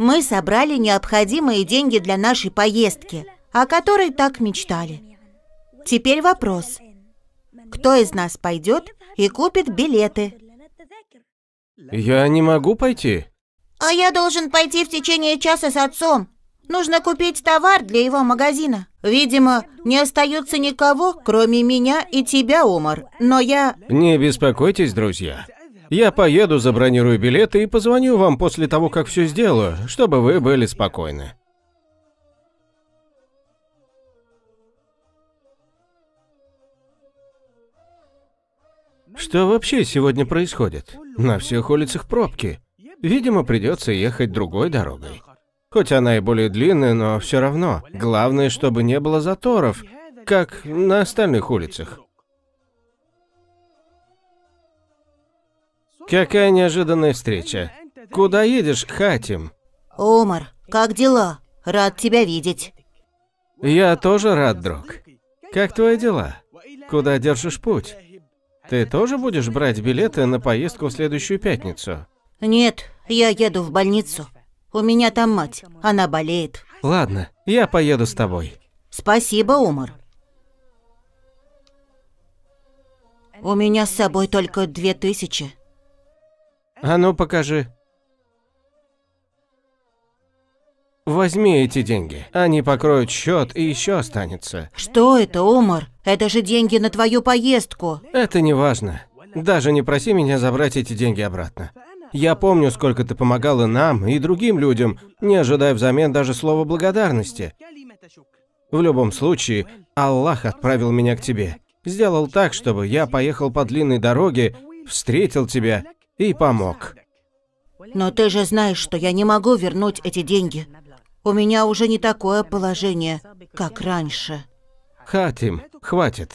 мы собрали необходимые деньги для нашей поездки, о которой так мечтали. Теперь вопрос. Кто из нас пойдет и купит билеты? Я не могу пойти. А я должен пойти в течение часа с отцом. Нужно купить товар для его магазина. Видимо, не остается никого, кроме меня и тебя, Умар. Но я... Не беспокойтесь, друзья. Я поеду, забронирую билеты и позвоню вам после того, как все сделаю, чтобы вы были спокойны. Что вообще сегодня происходит? На всех улицах пробки. Видимо, придется ехать другой дорогой. Хоть она и более длинная, но все равно. Главное, чтобы не было заторов, как на остальных улицах. Какая неожиданная встреча. Куда едешь, Хатим? Омар, как дела? Рад тебя видеть. Я тоже рад, друг. Как твои дела? Куда держишь путь? Ты тоже будешь брать билеты на поездку в следующую пятницу? Нет, я еду в больницу. У меня там мать, она болеет. Ладно, я поеду с тобой. Спасибо, Умар. У меня с собой только две тысячи. А ну покажи. Возьми эти деньги. Они покроют счет и еще останется. Что это, Омар? Это же деньги на твою поездку. Это не важно. Даже не проси меня забрать эти деньги обратно. Я помню, сколько ты помогала нам и другим людям, не ожидая взамен даже слова благодарности. В любом случае, Аллах отправил меня к тебе. Сделал так, чтобы я поехал по длинной дороге, встретил тебя и помог. Но ты же знаешь, что я не могу вернуть эти деньги. У меня уже не такое положение, как раньше. Хатим, хватит.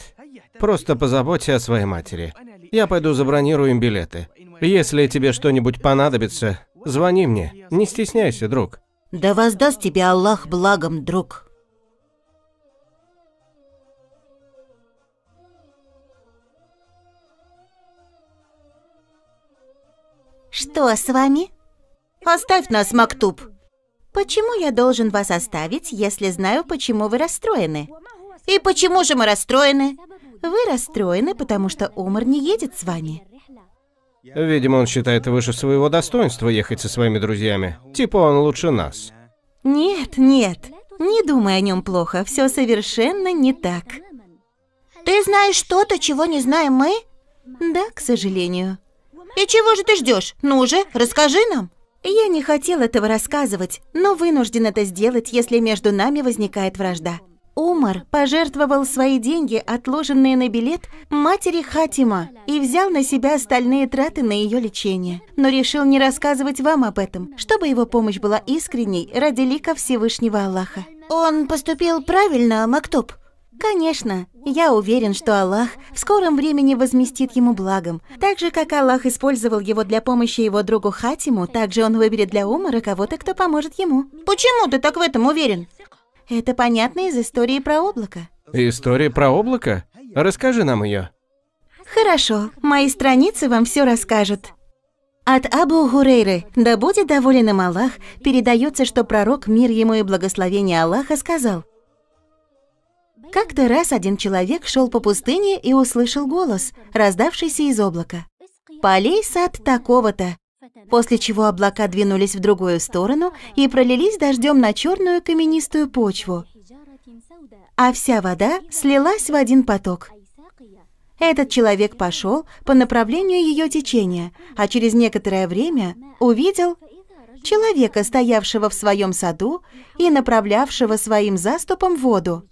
Просто позаботься о своей матери. Я пойду забронирую им билеты. Если тебе что-нибудь понадобится, звони мне. Не стесняйся, друг. Да воздаст тебе Аллах благом, друг. «Что с вами?» «Оставь нас, Мактуб!» «Почему я должен вас оставить, если знаю, почему вы расстроены?» «И почему же мы расстроены?» «Вы расстроены, потому что Умар не едет с вами». Видимо, он считает выше своего достоинства ехать со своими друзьями. Типа он лучше нас. Нет, нет. Не думай о нем плохо. Все совершенно не так. Ты знаешь что-то, чего не знаем мы? Да, к сожалению. «И чего же ты ждешь? Ну же, расскажи нам!» Я не хотел этого рассказывать, но вынужден это сделать, если между нами возникает вражда. Умар пожертвовал свои деньги, отложенные на билет, матери Хатима и взял на себя остальные траты на ее лечение. Но решил не рассказывать вам об этом, чтобы его помощь была искренней ради лика Всевышнего Аллаха. «Он поступил правильно, Мактуб?» Конечно, я уверен, что Аллах в скором времени возместит ему благом. Так же, как Аллах использовал его для помощи его другу Хатиму, также он выберет для Умара кого-то, кто поможет ему. Почему ты так в этом уверен? Это понятно из истории про облако. История про облако? Расскажи нам ее. Хорошо, мои страницы вам все расскажут. От Абу Гурейры, да будет доволен им Аллах, передается, что пророк, мир ему и благословение Аллаха, сказал – как-то раз один человек шел по пустыне и услышал голос, раздавшийся из облака. «Полей сад такого-то!» После чего облака двинулись в другую сторону и пролились дождем на черную каменистую почву. А вся вода слилась в один поток. Этот человек пошел по направлению ее течения, а через некоторое время увидел человека, стоявшего в своем саду и направлявшего своим заступом воду.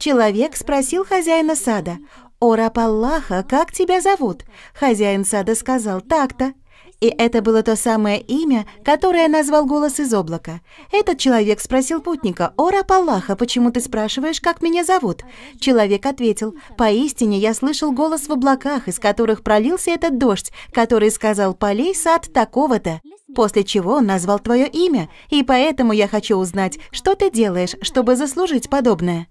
Человек спросил хозяина сада, «О, раб Аллаха, как тебя зовут?» Хозяин сада сказал, «Так-то». И это было то самое имя, которое назвал голос из облака. Этот человек спросил путника, «О, раб Аллаха, почему ты спрашиваешь, как меня зовут?» Человек ответил, «Поистине я слышал голос в облаках, из которых пролился этот дождь, который сказал, полей сад такого-то». После чего он назвал твое имя, и поэтому я хочу узнать, что ты делаешь, чтобы заслужить подобное.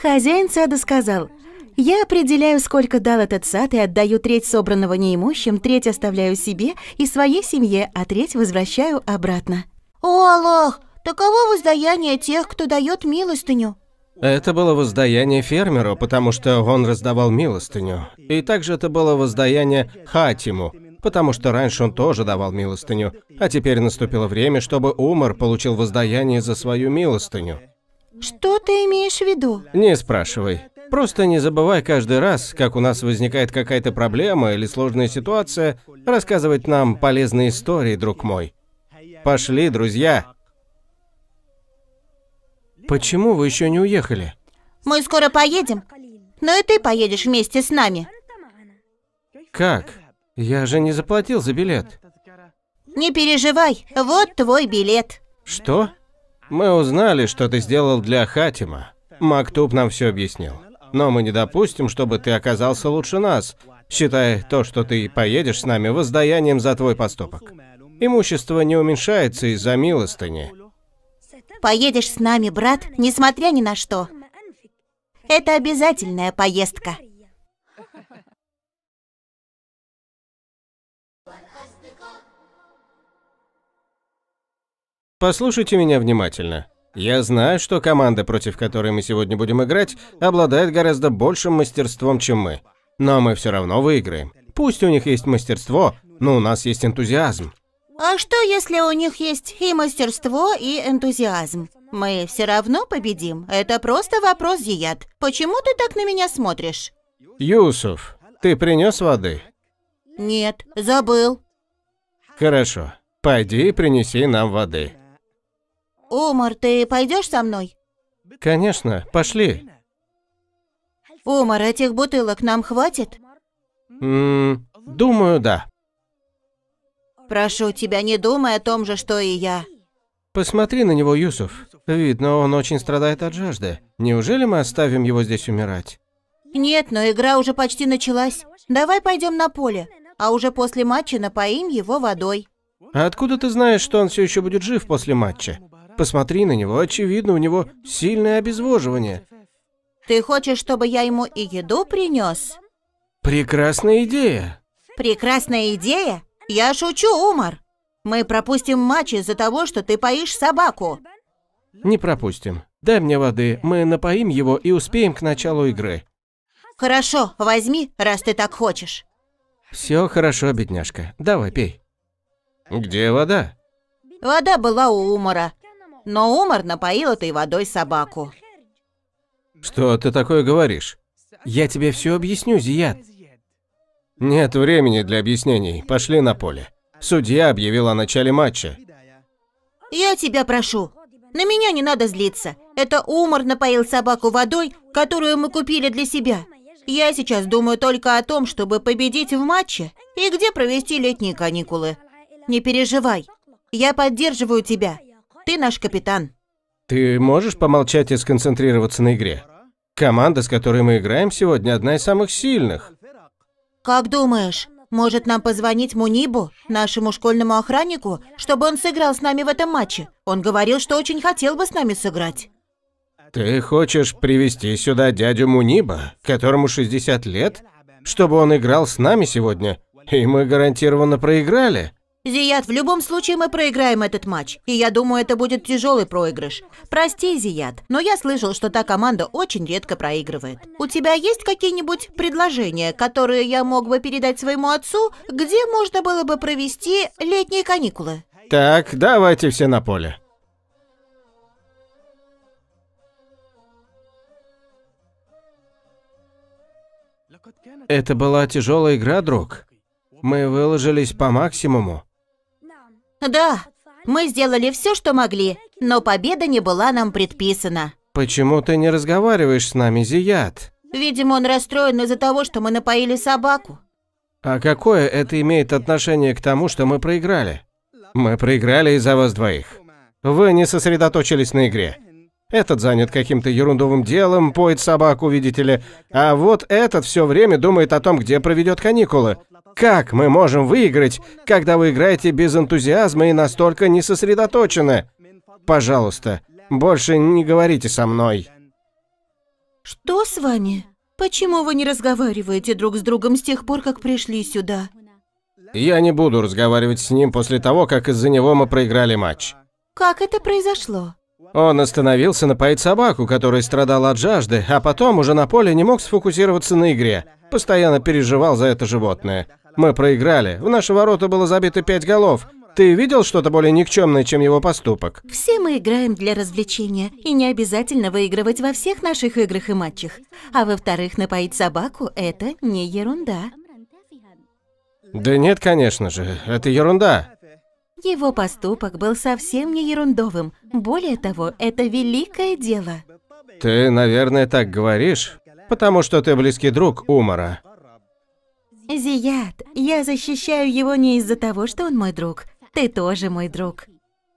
Хозяин сада сказал, «Я определяю, сколько дал этот сад, и отдаю треть собранного неимущим, треть оставляю себе и своей семье, а треть возвращаю обратно». «О, Аллах! Таково воздаяние тех, кто дает милостыню!» Это было воздаяние фермеру, потому что он раздавал милостыню. И также это было воздаяние Хатиму, потому что раньше он тоже давал милостыню, а теперь наступило время, чтобы Умар получил воздаяние за свою милостыню. Что ты имеешь в виду? Не спрашивай. Просто не забывай каждый раз, как у нас возникает какая-то проблема или сложная ситуация, рассказывать нам полезные истории, друг мой. Пошли, друзья. Почему вы еще не уехали? Мы скоро поедем, но и ты поедешь вместе с нами. Как? Я же не заплатил за билет. Не переживай, вот твой билет. Что? Мы узнали, что ты сделал для Хатима. Мактуб нам все объяснил. Но мы не допустим, чтобы ты оказался лучше нас, считая то, что ты поедешь с нами воздаянием за твой поступок. Имущество не уменьшается из-за милостыни. Поедешь с нами, брат, несмотря ни на что. Это обязательная поездка. Послушайте меня внимательно. Я знаю, что команда, против которой мы сегодня будем играть, обладает гораздо большим мастерством, чем мы. Но мы все равно выиграем. Пусть у них есть мастерство, но у нас есть энтузиазм. А что, если у них есть и мастерство, и энтузиазм? Мы все равно победим. Это просто вопрос диет. Почему ты так на меня смотришь? Юсуф, ты принес воды? Нет, забыл. Хорошо. Пойди и принеси нам воды. Умар, ты пойдешь со мной? Конечно, пошли. Умар, этих бутылок нам хватит? М думаю, да. Прошу тебя, не думай о том же, что и я. Посмотри на него, Юсуф. Видно, он очень страдает от жажды. Неужели мы оставим его здесь умирать? Нет, но игра уже почти началась. Давай пойдем на поле, а уже после матча напоим его водой. А откуда ты знаешь, что он все еще будет жив после матча? Посмотри на него, очевидно, у него сильное обезвоживание. Ты хочешь, чтобы я ему и еду принес? Прекрасная идея. Прекрасная идея? Я шучу, Умар. Мы пропустим матч из-за того, что ты поишь собаку. Не пропустим. Дай мне воды, мы напоим его и успеем к началу игры. Хорошо, возьми, раз ты так хочешь. Все хорошо, бедняжка. Давай, пей. Где вода? Вода была у Умара но Умар напоил этой водой собаку. Что ты такое говоришь? Я тебе все объясню, Зият. Нет времени для объяснений, пошли на поле. Судья объявил о начале матча. Я тебя прошу, на меня не надо злиться. Это Умар напоил собаку водой, которую мы купили для себя. Я сейчас думаю только о том, чтобы победить в матче и где провести летние каникулы. Не переживай, я поддерживаю тебя. Ты наш капитан. Ты можешь помолчать и сконцентрироваться на игре? Команда, с которой мы играем сегодня, одна из самых сильных. Как думаешь, может нам позвонить Мунибу, нашему школьному охраннику, чтобы он сыграл с нами в этом матче? Он говорил, что очень хотел бы с нами сыграть. Ты хочешь привести сюда дядю Муниба, которому 60 лет, чтобы он играл с нами сегодня, и мы гарантированно проиграли? «Зият, в любом случае мы проиграем этот матч, и я думаю, это будет тяжелый проигрыш. Прости, Зият, но я слышал, что та команда очень редко проигрывает. У тебя есть какие-нибудь предложения, которые я мог бы передать своему отцу, где можно было бы провести летние каникулы?» «Так, давайте все на поле». Это была тяжелая игра, друг. Мы выложились по максимуму. Да, мы сделали все, что могли, но победа не была нам предписана. Почему ты не разговариваешь с нами, Зият? Видимо, он расстроен из-за того, что мы напоили собаку. А какое это имеет отношение к тому, что мы проиграли? Мы проиграли из-за вас двоих. Вы не сосредоточились на игре. Этот занят каким-то ерундовым делом, поет собаку, видите ли. А вот этот все время думает о том, где проведет каникулы. Как мы можем выиграть, когда вы играете без энтузиазма и настолько не сосредоточены? Пожалуйста, больше не говорите со мной. Что с вами? Почему вы не разговариваете друг с другом с тех пор, как пришли сюда? Я не буду разговаривать с ним после того, как из-за него мы проиграли матч. Как это произошло? Он остановился напоить собаку, которая страдала от жажды, а потом уже на поле не мог сфокусироваться на игре. Постоянно переживал за это животное. Мы проиграли. В наши ворота было забито пять голов. Ты видел что-то более никчемное, чем его поступок? Все мы играем для развлечения, и не обязательно выигрывать во всех наших играх и матчах. А во-вторых, напоить собаку – это не ерунда. Да нет, конечно же, это ерунда. Его поступок был совсем не ерундовым. Более того, это великое дело. Ты, наверное, так говоришь, потому что ты близкий друг Умара. Зият, я защищаю его не из-за того, что он мой друг. Ты тоже мой друг.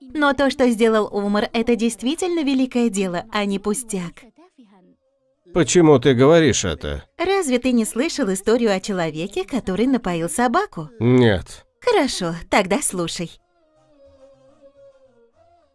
Но то, что сделал Умар, это действительно великое дело, а не пустяк. Почему ты говоришь это? Разве ты не слышал историю о человеке, который напоил собаку? Нет. Хорошо, тогда слушай.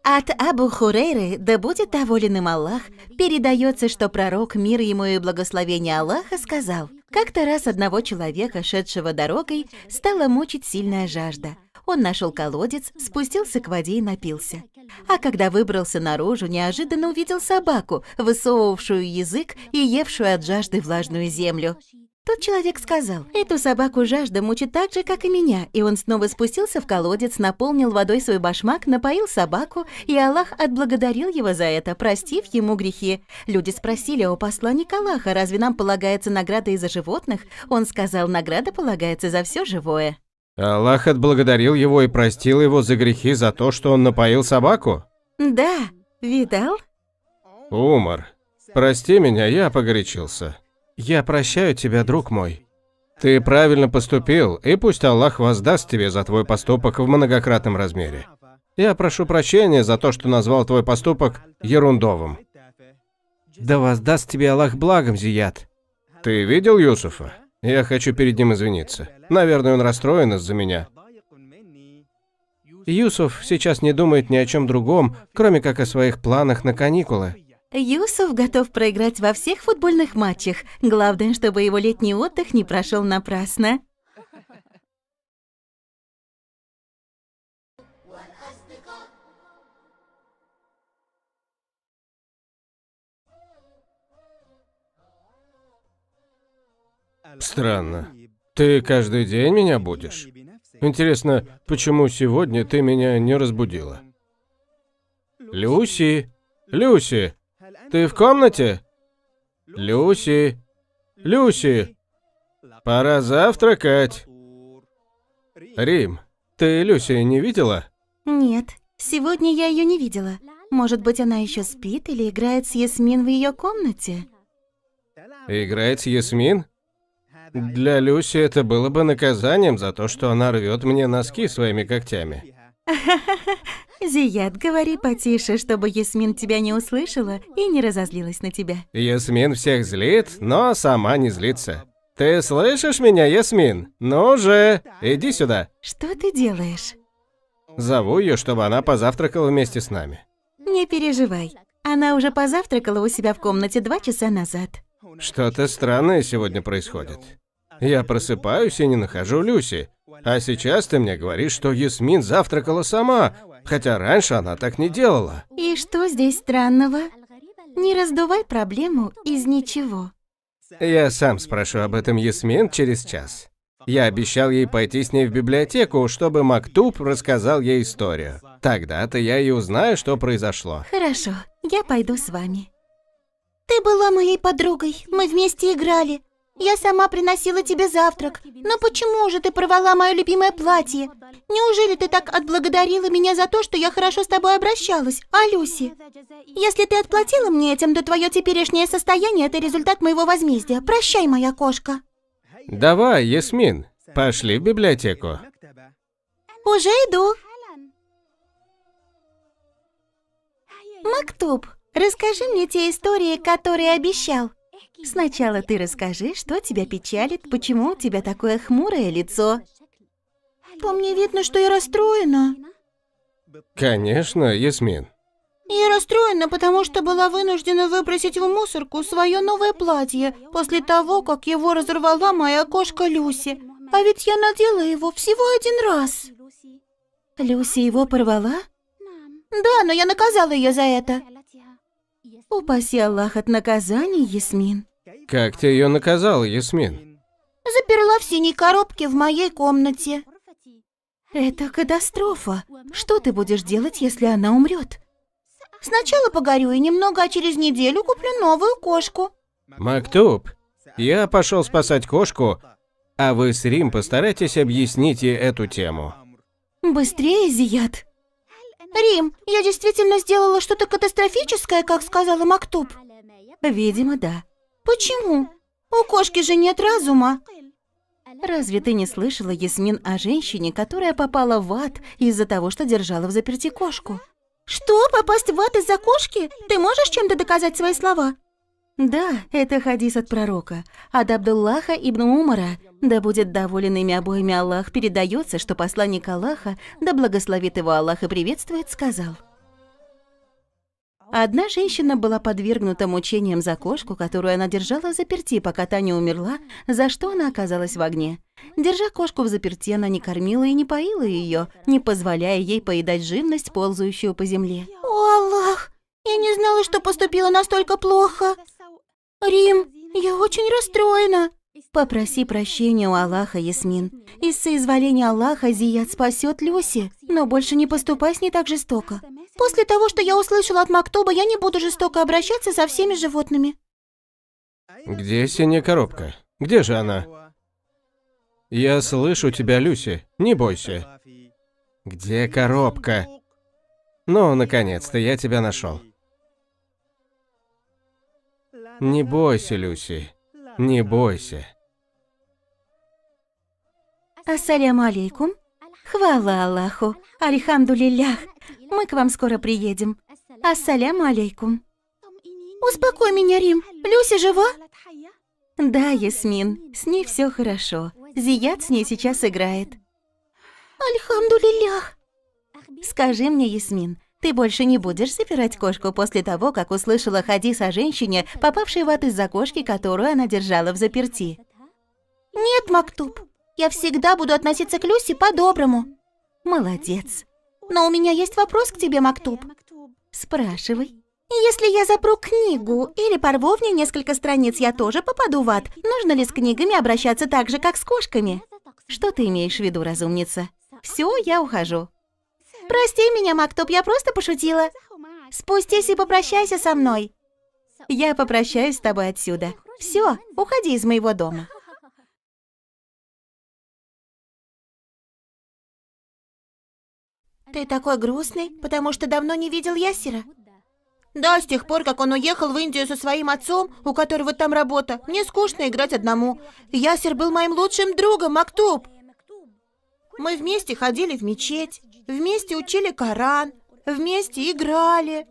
От Абу Хурейры, да будет доволен им Аллах, передается, что пророк, мир ему и благословение Аллаха, сказал, как-то раз одного человека, шедшего дорогой, стала мучить сильная жажда. Он нашел колодец, спустился к воде и напился. А когда выбрался наружу, неожиданно увидел собаку, высовывавшую язык и евшую от жажды влажную землю. Тот человек сказал, «Эту собаку жажда мучит так же, как и меня». И он снова спустился в колодец, наполнил водой свой башмак, напоил собаку, и Аллах отблагодарил его за это, простив ему грехи. Люди спросили о посланник Аллаха, разве нам полагается награда из-за животных? Он сказал, награда полагается за все живое. Аллах отблагодарил его и простил его за грехи за то, что он напоил собаку? Да, видал? Умар, прости меня, я погорячился. Я прощаю тебя, друг мой. Ты правильно поступил, и пусть Аллах воздаст тебе за твой поступок в многократном размере. Я прошу прощения за то, что назвал твой поступок ерундовым. Да воздаст тебе Аллах благом, Зият. Ты видел Юсуфа? Я хочу перед ним извиниться. Наверное, он расстроен из-за меня. Юсуф сейчас не думает ни о чем другом, кроме как о своих планах на каникулы. Юсуф готов проиграть во всех футбольных матчах. Главное, чтобы его летний отдых не прошел напрасно. Странно. Ты каждый день меня будешь? Интересно, почему сегодня ты меня не разбудила? Люси! Люси! Ты в комнате? Люси! Люси! Пора завтракать. Рим, ты Люси не видела? Нет, сегодня я ее не видела. Может быть, она еще спит или играет с Ясмин в ее комнате? Играет с Ясмин? Для Люси это было бы наказанием за то, что она рвет мне носки своими когтями. Зият, говори потише, чтобы Ясмин тебя не услышала и не разозлилась на тебя. Ясмин всех злит, но сама не злится. Ты слышишь меня, Ясмин? Ну же, иди сюда. Что ты делаешь? Зову ее, чтобы она позавтракала вместе с нами. Не переживай. Она уже позавтракала у себя в комнате два часа назад. Что-то странное сегодня происходит. Я просыпаюсь и не нахожу Люси. А сейчас ты мне говоришь, что Ясмин завтракала сама, Хотя раньше она так не делала. И что здесь странного? Не раздувай проблему из ничего. Я сам спрошу об этом Ясмин через час. Я обещал ей пойти с ней в библиотеку, чтобы Мактуб рассказал ей историю. Тогда-то я и узнаю, что произошло. Хорошо, я пойду с вами. Ты была моей подругой, мы вместе играли. Я сама приносила тебе завтрак. Но почему же ты порвала мое любимое платье? Неужели ты так отблагодарила меня за то, что я хорошо с тобой обращалась, а, Люси? Если ты отплатила мне этим, то твое теперешнее состояние – это результат моего возмездия. Прощай, моя кошка. Давай, Ясмин, пошли в библиотеку. Уже иду. Мактуб, расскажи мне те истории, которые обещал. Сначала ты расскажи, что тебя печалит, почему у тебя такое хмурое лицо. По мне видно, что я расстроена. Конечно, Ясмин. Я расстроена, потому что была вынуждена выбросить в мусорку свое новое платье после того, как его разорвала моя кошка Люси. А ведь я надела его всего один раз. Люси его порвала? Да, но я наказала ее за это. Упаси Аллах от наказаний, Ясмин. Как ты ее наказала, Ясмин? Заперла в синей коробке в моей комнате. Это катастрофа. Что ты будешь делать, если она умрет? Сначала погорю и немного, а через неделю куплю новую кошку. Мактуб, я пошел спасать кошку, а вы с Рим постарайтесь объяснить ей эту тему. Быстрее, Зият. Рим, я действительно сделала что-то катастрофическое, как сказала Мактуб. Видимо, да. Почему? У кошки же нет разума. Разве ты не слышала, Ясмин, о женщине, которая попала в ад из-за того, что держала в заперти кошку? Что, попасть в ад из-за кошки? Ты можешь чем-то доказать свои слова? Да, это хадис от пророка, от Абдуллаха ибн Умара. Да будет доволен ими обоими Аллах, передается, что посланник Аллаха, да благословит его Аллах и приветствует, сказал. Одна женщина была подвергнута мучениям за кошку, которую она держала в заперти, пока та не умерла, за что она оказалась в огне. Держа кошку в заперти, она не кормила и не поила ее, не позволяя ей поедать живность, ползающую по земле. «О, Аллах! Я не знала, что поступила настолько плохо! Рим, я очень расстроена!» Попроси прощения у Аллаха, Ясмин. Из соизволения Аллаха Зият спасет Люси, но больше не поступай с ней так жестоко. После того, что я услышала от Мактуба, я не буду жестоко обращаться со всеми животными. Где синяя коробка? Где же она? Я слышу тебя, Люси. Не бойся. Где коробка? Ну, наконец-то, я тебя нашел. Не бойся, Люси. Не бойся. Ассаляму алейкум. Хвала Аллаху. Альхамду лилях. Мы к вам скоро приедем. Ассаляму алейкум. Успокой меня, Рим. Люси жива? Да, Ясмин. С ней все хорошо. Зият с ней сейчас играет. Альхамду лилях. Скажи мне, Ясмин, ты больше не будешь запирать кошку после того, как услышала хадис о женщине, попавшей в ад из-за кошки, которую она держала в заперти. Нет, Мактуб, я всегда буду относиться к Люси по-доброму. Молодец. Но у меня есть вопрос к тебе, Мактуб. Спрашивай. Если я запру книгу или порву в ней несколько страниц, я тоже попаду в ад. Нужно ли с книгами обращаться так же, как с кошками? Что ты имеешь в виду, разумница? Все, я ухожу. Прости меня, Мактоп, я просто пошутила. Спустись и попрощайся со мной. Я попрощаюсь с тобой отсюда. Все, уходи из моего дома. Ты такой грустный, потому что давно не видел Ясера. Да, с тех пор, как он уехал в Индию со своим отцом, у которого там работа, мне скучно играть одному. Ясер был моим лучшим другом, Мактуб. Мы вместе ходили в мечеть. Вместе учили Коран, вместе играли.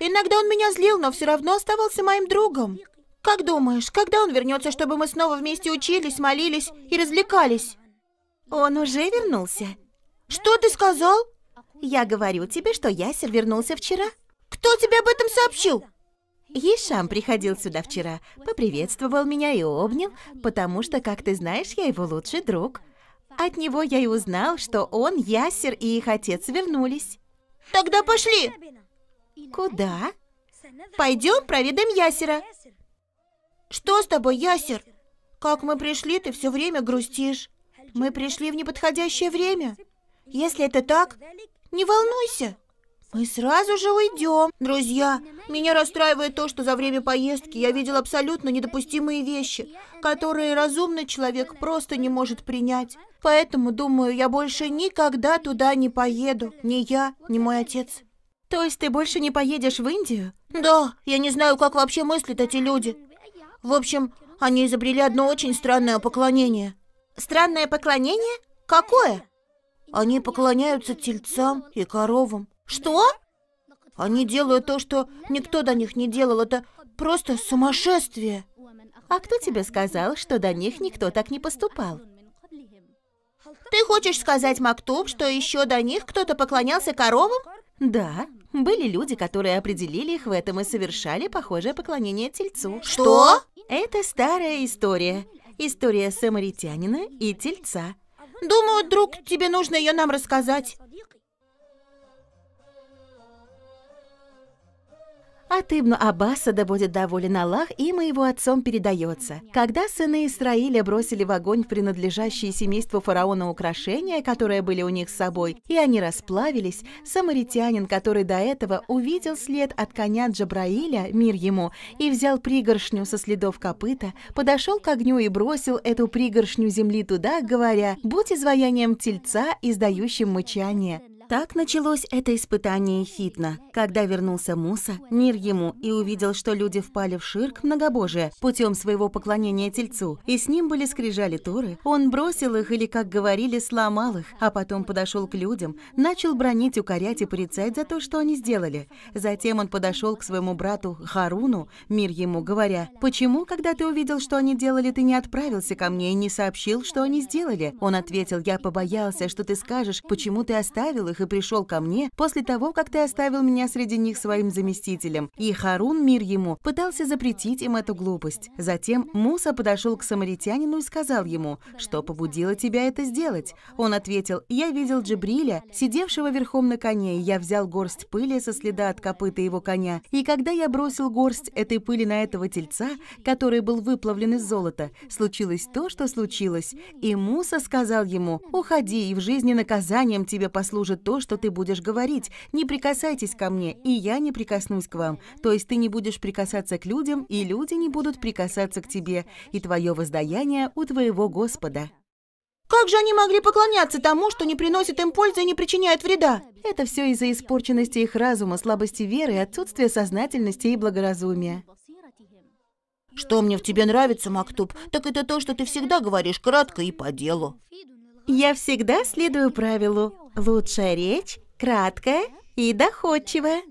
Иногда он меня злил, но все равно оставался моим другом. Как думаешь, когда он вернется, чтобы мы снова вместе учились, молились и развлекались? Он уже вернулся. Что ты сказал? Я говорю тебе, что Ясер вернулся вчера. Кто тебе об этом сообщил? Ешам приходил сюда вчера, поприветствовал меня и обнял, потому что, как ты знаешь, я его лучший друг. От него я и узнал, что он, Ясер и их отец вернулись. Тогда пошли! Куда? Пойдем проведем Ясера. Что с тобой, Ясер? Как мы пришли, ты все время грустишь. Мы пришли в неподходящее время. Если это так, не волнуйся. Мы сразу же уйдем. Друзья, меня расстраивает то, что за время поездки я видел абсолютно недопустимые вещи, которые разумный человек просто не может принять. Поэтому, думаю, я больше никогда туда не поеду. Ни я, ни мой отец. То есть ты больше не поедешь в Индию? Да, я не знаю, как вообще мыслят эти люди. В общем, они изобрели одно очень странное поклонение. Странное поклонение? Какое? Они поклоняются тельцам и коровам. Что? Они делают то, что никто до них не делал. Это просто сумасшествие. А кто тебе сказал, что до них никто так не поступал? Ты хочешь сказать, Мактуб, что еще до них кто-то поклонялся коровам? Да, были люди, которые определили их в этом и совершали похожее поклонение тельцу. Что? Это старая история. История самаритянина и тельца. Думаю, друг, тебе нужно ее нам рассказать. От а Ибн ну, Аббаса да будет доволен Аллах, и моего отцом передается. Когда сыны Исраиля бросили в огонь принадлежащие семейству фараона украшения, которые были у них с собой, и они расплавились, самаритянин, который до этого увидел след от коня Джабраиля, мир ему, и взял пригоршню со следов копыта, подошел к огню и бросил эту пригоршню земли туда, говоря, «Будь изваянием тельца, издающим мычание». Так началось это испытание Хитна. Когда вернулся Муса, мир ему, и увидел, что люди впали в ширк многобожие путем своего поклонения тельцу, и с ним были скрижали туры. он бросил их или, как говорили, сломал их, а потом подошел к людям, начал бронить, укорять и порицать за то, что они сделали. Затем он подошел к своему брату Харуну, мир ему, говоря, «Почему, когда ты увидел, что они делали, ты не отправился ко мне и не сообщил, что они сделали?» Он ответил, «Я побоялся, что ты скажешь, почему ты оставил их, которых и пришел ко мне после того, как ты оставил меня среди них своим заместителем, и Харун, мир ему, пытался запретить им эту глупость. Затем Муса подошел к самаритянину и сказал ему, что побудило тебя это сделать. Он ответил, я видел Джибриля, сидевшего верхом на коне, и я взял горсть пыли со следа от копыта его коня, и когда я бросил горсть этой пыли на этого тельца, который был выплавлен из золота, случилось то, что случилось, и Муса сказал ему, уходи, и в жизни наказанием тебе послужит то, что ты будешь говорить. Не прикасайтесь ко мне, и я не прикоснусь к вам. То есть ты не будешь прикасаться к людям, и люди не будут прикасаться к тебе, и твое воздаяние у твоего Господа». Как же они могли поклоняться тому, что не приносит им пользы и не причиняет вреда? Это все из-за испорченности их разума, слабости веры, отсутствия сознательности и благоразумия. Что мне в тебе нравится, Мактуб, так это то, что ты всегда говоришь кратко и по делу. Я всегда следую правилу «лучшая речь, краткая и доходчивая».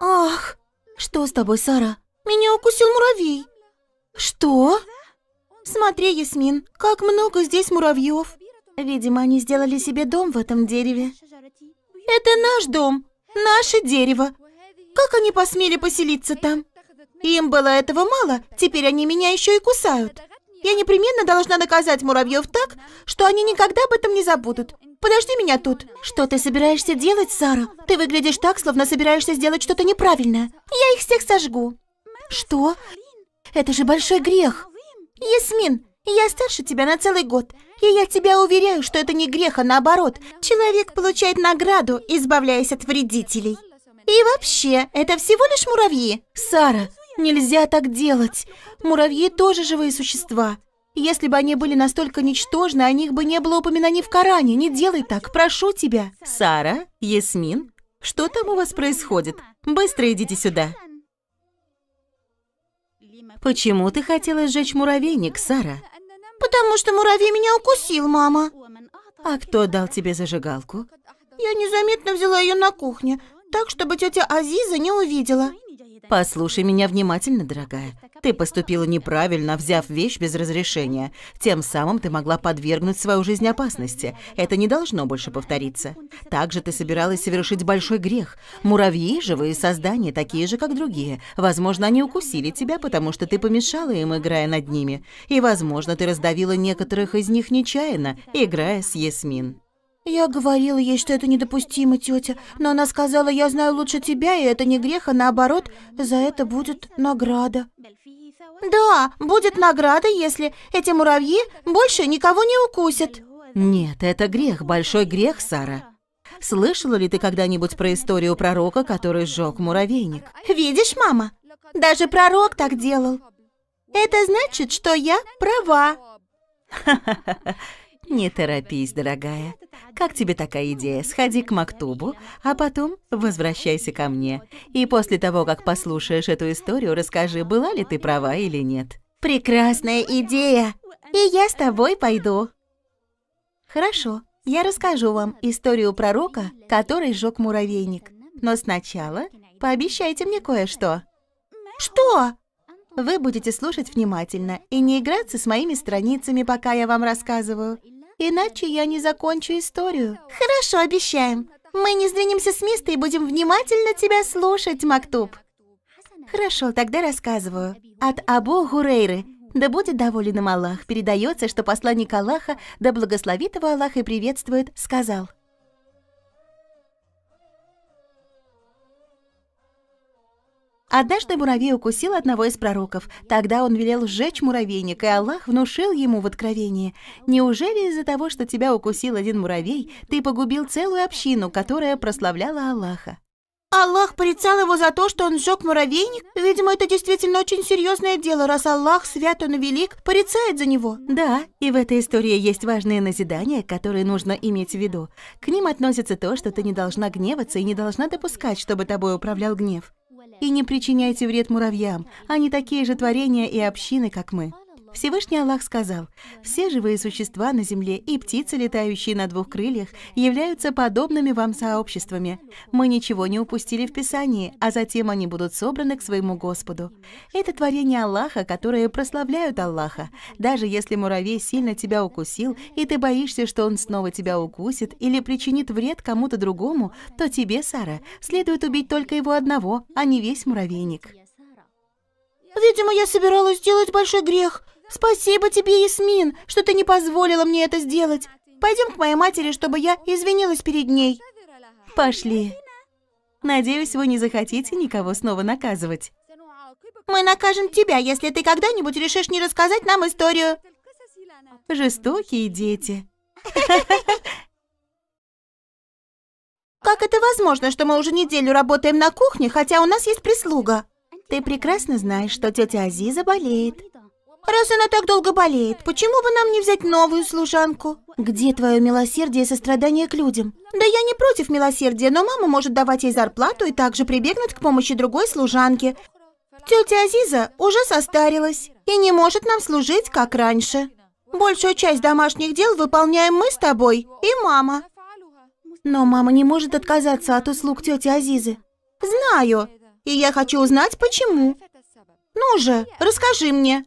Ах, что с тобой, Сара? Меня укусил муравей. Что? Смотри, Ясмин, как много здесь муравьев. Видимо, они сделали себе дом в этом дереве. Это наш дом, наше дерево. Как они посмели поселиться там? Им было этого мало, теперь они меня еще и кусают. Я непременно должна наказать муравьев так, что они никогда об этом не забудут. Подожди меня тут. Что ты собираешься делать, Сара? Ты выглядишь так, словно собираешься сделать что-то неправильное. Я их всех сожгу. Что? Это же большой грех. Ясмин, я старше тебя на целый год. И я тебя уверяю, что это не грех, а наоборот. Человек получает награду, избавляясь от вредителей. И вообще, это всего лишь муравьи. Сара, Нельзя так делать. Муравьи тоже живые существа. Если бы они были настолько ничтожны, о них бы не было упоминаний в Коране. Не делай так, прошу тебя. Сара, Ясмин, что там у вас происходит? Быстро идите сюда. Почему ты хотела сжечь муравейник, Сара? Потому что муравей меня укусил, мама. А кто дал тебе зажигалку? Я незаметно взяла ее на кухне, так, чтобы тетя Азиза не увидела. Послушай меня внимательно, дорогая. Ты поступила неправильно, взяв вещь без разрешения. Тем самым ты могла подвергнуть свою жизнь опасности. Это не должно больше повториться. Также ты собиралась совершить большой грех. Муравьи – живые создания, такие же, как другие. Возможно, они укусили тебя, потому что ты помешала им, играя над ними. И, возможно, ты раздавила некоторых из них нечаянно, играя с Есмин. «Я говорила ей, что это недопустимо, тетя, но она сказала, я знаю лучше тебя, и это не грех, а наоборот, за это будет награда». «Да, будет награда, если эти муравьи больше никого не укусят». «Нет, это грех, большой грех, Сара». Слышала ли ты когда-нибудь про историю пророка, который сжег муравейник? Видишь, мама, даже пророк так делал. Это значит, что я права. Ха-ха-ха. Не торопись, дорогая. Как тебе такая идея? Сходи к Мактубу, а потом возвращайся ко мне. И после того, как послушаешь эту историю, расскажи, была ли ты права или нет. Прекрасная идея. И я с тобой пойду. Хорошо. Я расскажу вам историю пророка, который сжег муравейник. Но сначала пообещайте мне кое-что. Что? Вы будете слушать внимательно и не играться с моими страницами, пока я вам рассказываю. Иначе я не закончу историю. Хорошо, обещаем. Мы не сдвинемся с места и будем внимательно тебя слушать, Мактуб. Хорошо, тогда рассказываю. От Абу Гурейры. Да будет доволен им Аллах. Передается, что посланник Аллаха, да благословит его Аллах и приветствует, сказал. Однажды муравей укусил одного из пророков. Тогда он велел сжечь муравейник, и Аллах внушил ему в откровении. «Неужели из-за того, что тебя укусил один муравей, ты погубил целую общину, которая прославляла Аллаха?» Аллах порицал его за то, что он сжег муравейник? Видимо, это действительно очень серьезное дело, раз Аллах, свят он и велик, порицает за него. Да, и в этой истории есть важные назидания, которые нужно иметь в виду. К ним относится то, что ты не должна гневаться и не должна допускать, чтобы тобой управлял гнев. И не причиняйте вред муравьям, они такие же творения и общины, как мы. Всевышний Аллах сказал, «Все живые существа на земле и птицы, летающие на двух крыльях, являются подобными вам сообществами. Мы ничего не упустили в Писании, а затем они будут собраны к своему Господу. Это творение Аллаха, которые прославляют Аллаха. Даже если муравей сильно тебя укусил, и ты боишься, что он снова тебя укусит или причинит вред кому-то другому, то тебе, Сара, следует убить только его одного, а не весь муравейник». Видимо, я собиралась сделать большой грех, Спасибо тебе, Ясмин, что ты не позволила мне это сделать. Пойдем к моей матери, чтобы я извинилась перед ней. Пошли. Надеюсь, вы не захотите никого снова наказывать. Мы накажем тебя, если ты когда-нибудь решишь не рассказать нам историю. Жестокие дети. Как это возможно, что мы уже неделю работаем на кухне, хотя у нас есть прислуга? Ты прекрасно знаешь, что тетя Азиза болеет. Раз она так долго болеет, почему бы нам не взять новую служанку? Где твое милосердие и сострадание к людям? Да я не против милосердия, но мама может давать ей зарплату и также прибегнуть к помощи другой служанки. Тетя Азиза уже состарилась и не может нам служить, как раньше. Большую часть домашних дел выполняем мы с тобой и мама. Но мама не может отказаться от услуг тети Азизы. Знаю, и я хочу узнать, почему. Ну же, расскажи мне,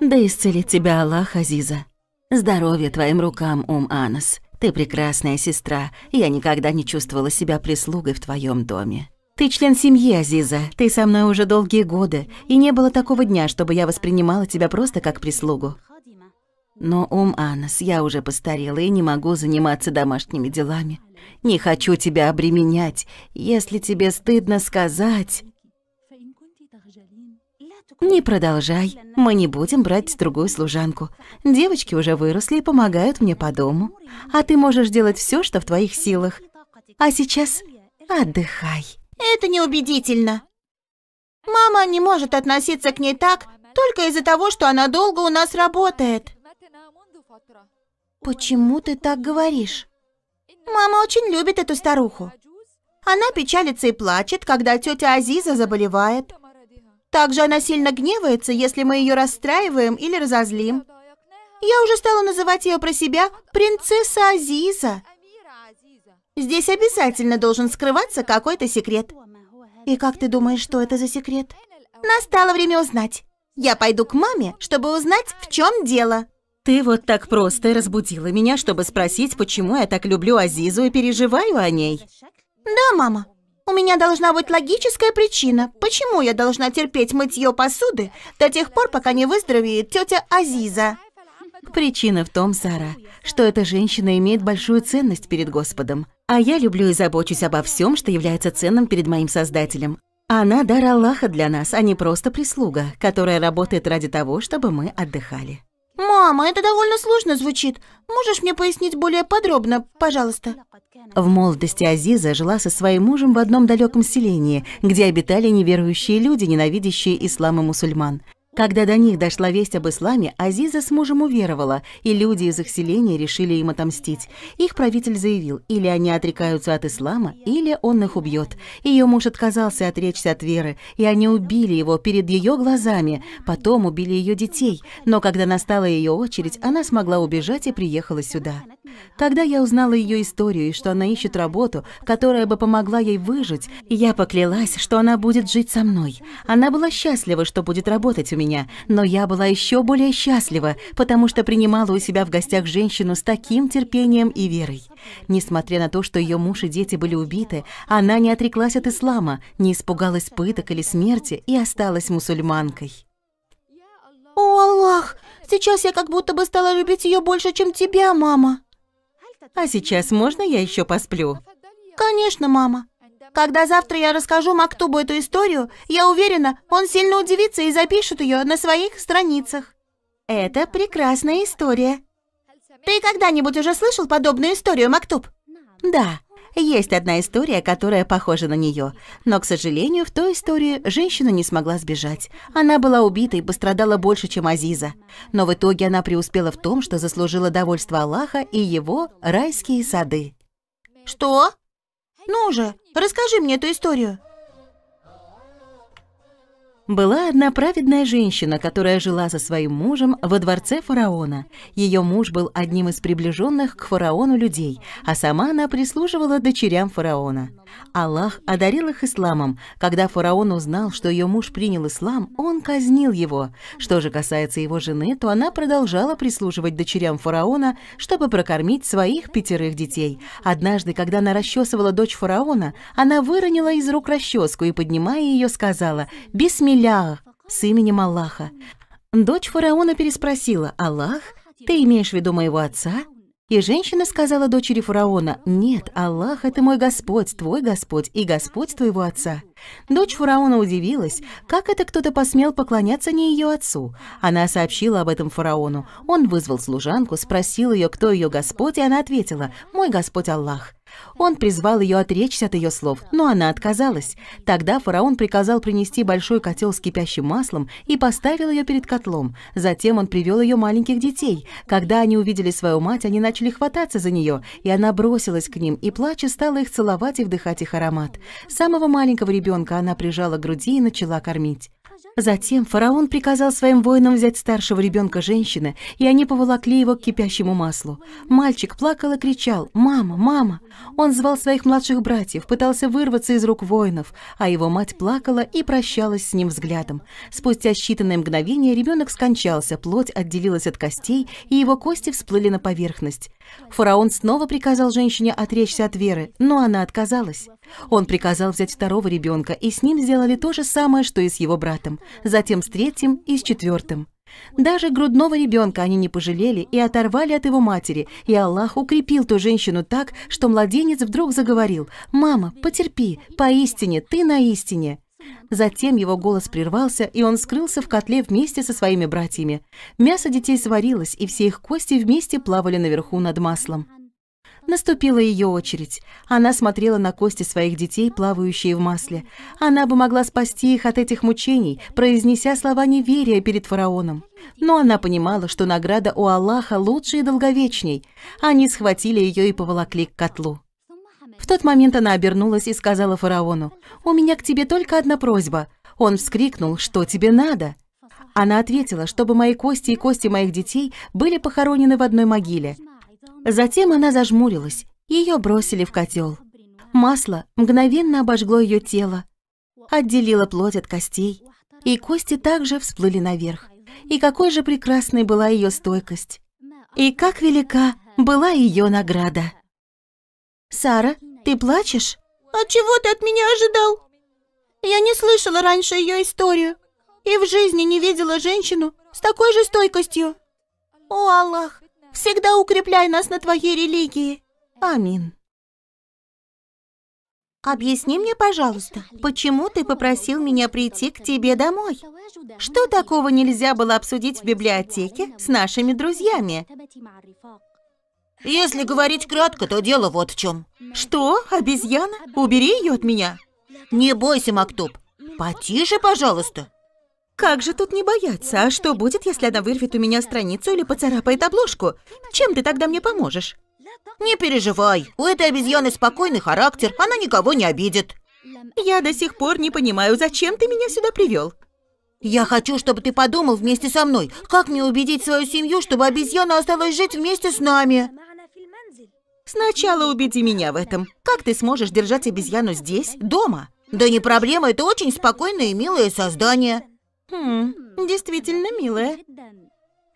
да исцелит тебя Аллах, Азиза. Здоровье твоим рукам, Ум Анас. Ты прекрасная сестра. Я никогда не чувствовала себя прислугой в твоем доме. Ты член семьи, Азиза. Ты со мной уже долгие годы, и не было такого дня, чтобы я воспринимала тебя просто как прислугу. Но, Ум Анас, я уже постарела и не могу заниматься домашними делами. Не хочу тебя обременять. Если тебе стыдно сказать... «Не продолжай. Мы не будем брать другую служанку. Девочки уже выросли и помогают мне по дому. А ты можешь делать все, что в твоих силах. А сейчас отдыхай». «Это неубедительно. Мама не может относиться к ней так, только из-за того, что она долго у нас работает». «Почему ты так говоришь?» «Мама очень любит эту старуху. Она печалится и плачет, когда тетя Азиза заболевает. Также она сильно гневается, если мы ее расстраиваем или разозлим. Я уже стала называть ее про себя «принцесса Азиза». Здесь обязательно должен скрываться какой-то секрет. И как ты думаешь, что это за секрет? Настало время узнать. Я пойду к маме, чтобы узнать, в чем дело. Ты вот так просто разбудила меня, чтобы спросить, почему я так люблю Азизу и переживаю о ней. Да, мама. У меня должна быть логическая причина, почему я должна терпеть мытье посуды до тех пор, пока не выздоровеет тетя Азиза. Причина в том, Сара, что эта женщина имеет большую ценность перед Господом, а я люблю и забочусь обо всем, что является ценным перед моим Создателем. Она дар Аллаха для нас, а не просто прислуга, которая работает ради того, чтобы мы отдыхали. «Мама, это довольно сложно звучит. Можешь мне пояснить более подробно, пожалуйста?» В молодости Азиза жила со своим мужем в одном далеком селении, где обитали неверующие люди, ненавидящие ислам и мусульман. Когда до них дошла весть об исламе, Азиза с мужем уверовала, и люди из их селения решили им отомстить. Их правитель заявил, или они отрекаются от ислама, или он их убьет. Ее муж отказался отречься от веры, и они убили его перед ее глазами, потом убили ее детей. Но когда настала ее очередь, она смогла убежать и приехала сюда. Когда я узнала ее историю и что она ищет работу, которая бы помогла ей выжить, я поклялась, что она будет жить со мной. Она была счастлива, что будет работать у меня, но я была еще более счастлива, потому что принимала у себя в гостях женщину с таким терпением и верой. Несмотря на то, что ее муж и дети были убиты, она не отреклась от ислама, не испугалась пыток или смерти и осталась мусульманкой. «О, Аллах! Сейчас я как будто бы стала любить ее больше, чем тебя, мама!» А сейчас можно я еще посплю? Конечно, мама. Когда завтра я расскажу Мактубу эту историю, я уверена, он сильно удивится и запишет ее на своих страницах. Это прекрасная история. Ты когда-нибудь уже слышал подобную историю, Мактуб? Да, есть одна история, которая похожа на нее. Но, к сожалению, в той истории женщина не смогла сбежать. Она была убита и пострадала больше, чем Азиза. Но в итоге она преуспела в том, что заслужила довольство Аллаха и его райские сады. «Что? Ну же, расскажи мне эту историю!» Была одна праведная женщина, которая жила со своим мужем во дворце фараона. Ее муж был одним из приближенных к фараону людей, а сама она прислуживала дочерям фараона. Аллах одарил их исламом. Когда фараон узнал, что ее муж принял ислам, он казнил его. Что же касается его жены, то она продолжала прислуживать дочерям фараона, чтобы прокормить своих пятерых детей. Однажды, когда она расчесывала дочь фараона, она выронила из рук расческу и, поднимая ее, сказала «Бисмилля». Лиля с именем Аллаха. Дочь фараона переспросила, «Аллах, ты имеешь в виду моего отца?» И женщина сказала дочери фараона, «Нет, Аллах — это мой Господь, твой Господь и Господь твоего отца». Дочь фараона удивилась, как это кто-то посмел поклоняться не ее отцу. Она сообщила об этом фараону. Он вызвал служанку, спросил ее, кто ее Господь, и она ответила, «Мой Господь Аллах». Он призвал ее отречься от ее слов, но она отказалась. Тогда фараон приказал принести большой котел с кипящим маслом и поставил ее перед котлом. Затем он привел ее маленьких детей. Когда они увидели свою мать, они начали хвататься за нее, и она бросилась к ним и, плача, стала их целовать и вдыхать их аромат. Самого маленького ребенка она прижала к груди и начала кормить. Затем фараон приказал своим воинам взять старшего ребенка женщины, и они поволокли его к кипящему маслу. Мальчик плакал и кричал «Мама! Мама!». Он звал своих младших братьев, пытался вырваться из рук воинов, а его мать плакала и прощалась с ним взглядом. Спустя считанные мгновения ребенок скончался, плоть отделилась от костей, и его кости всплыли на поверхность. Фараон снова приказал женщине отречься от веры, но она отказалась. Он приказал взять второго ребенка, и с ним сделали то же самое, что и с его братом затем с третьим и с четвертым. Даже грудного ребенка они не пожалели и оторвали от его матери, и Аллах укрепил ту женщину так, что младенец вдруг заговорил «Мама, потерпи, поистине, ты на истине». Затем его голос прервался, и он скрылся в котле вместе со своими братьями. Мясо детей сварилось, и все их кости вместе плавали наверху над маслом. Наступила ее очередь. Она смотрела на кости своих детей, плавающие в масле. Она бы могла спасти их от этих мучений, произнеся слова неверия перед фараоном. Но она понимала, что награда у Аллаха лучше и долговечней. Они схватили ее и поволокли к котлу. В тот момент она обернулась и сказала фараону, «У меня к тебе только одна просьба». Он вскрикнул, «Что тебе надо?» Она ответила, чтобы мои кости и кости моих детей были похоронены в одной могиле. Затем она зажмурилась, ее бросили в котел. Масло мгновенно обожгло ее тело, отделило плоть от костей, и кости также всплыли наверх. И какой же прекрасной была ее стойкость. И как велика была ее награда. «Сара, ты плачешь?» «А чего ты от меня ожидал? Я не слышала раньше ее историю и в жизни не видела женщину с такой же стойкостью. О, Аллах, Всегда укрепляй нас на твоей религии. Амин. Объясни мне, пожалуйста, почему ты попросил меня прийти к тебе домой? Что такого нельзя было обсудить в библиотеке с нашими друзьями? Если говорить кратко, то дело вот в чем. Что, обезьяна? Убери ее от меня. Не бойся, Мактуб. Потише, пожалуйста. Как же тут не бояться? А что будет, если она вырвет у меня страницу или поцарапает обложку? Чем ты тогда мне поможешь? Не переживай. У этой обезьяны спокойный характер. Она никого не обидит. Я до сих пор не понимаю, зачем ты меня сюда привел. Я хочу, чтобы ты подумал вместе со мной, как мне убедить свою семью, чтобы обезьяна осталась жить вместе с нами. Сначала убеди меня в этом. Как ты сможешь держать обезьяну здесь, дома? Да не проблема, это очень спокойное и милое создание. Хм, действительно милая.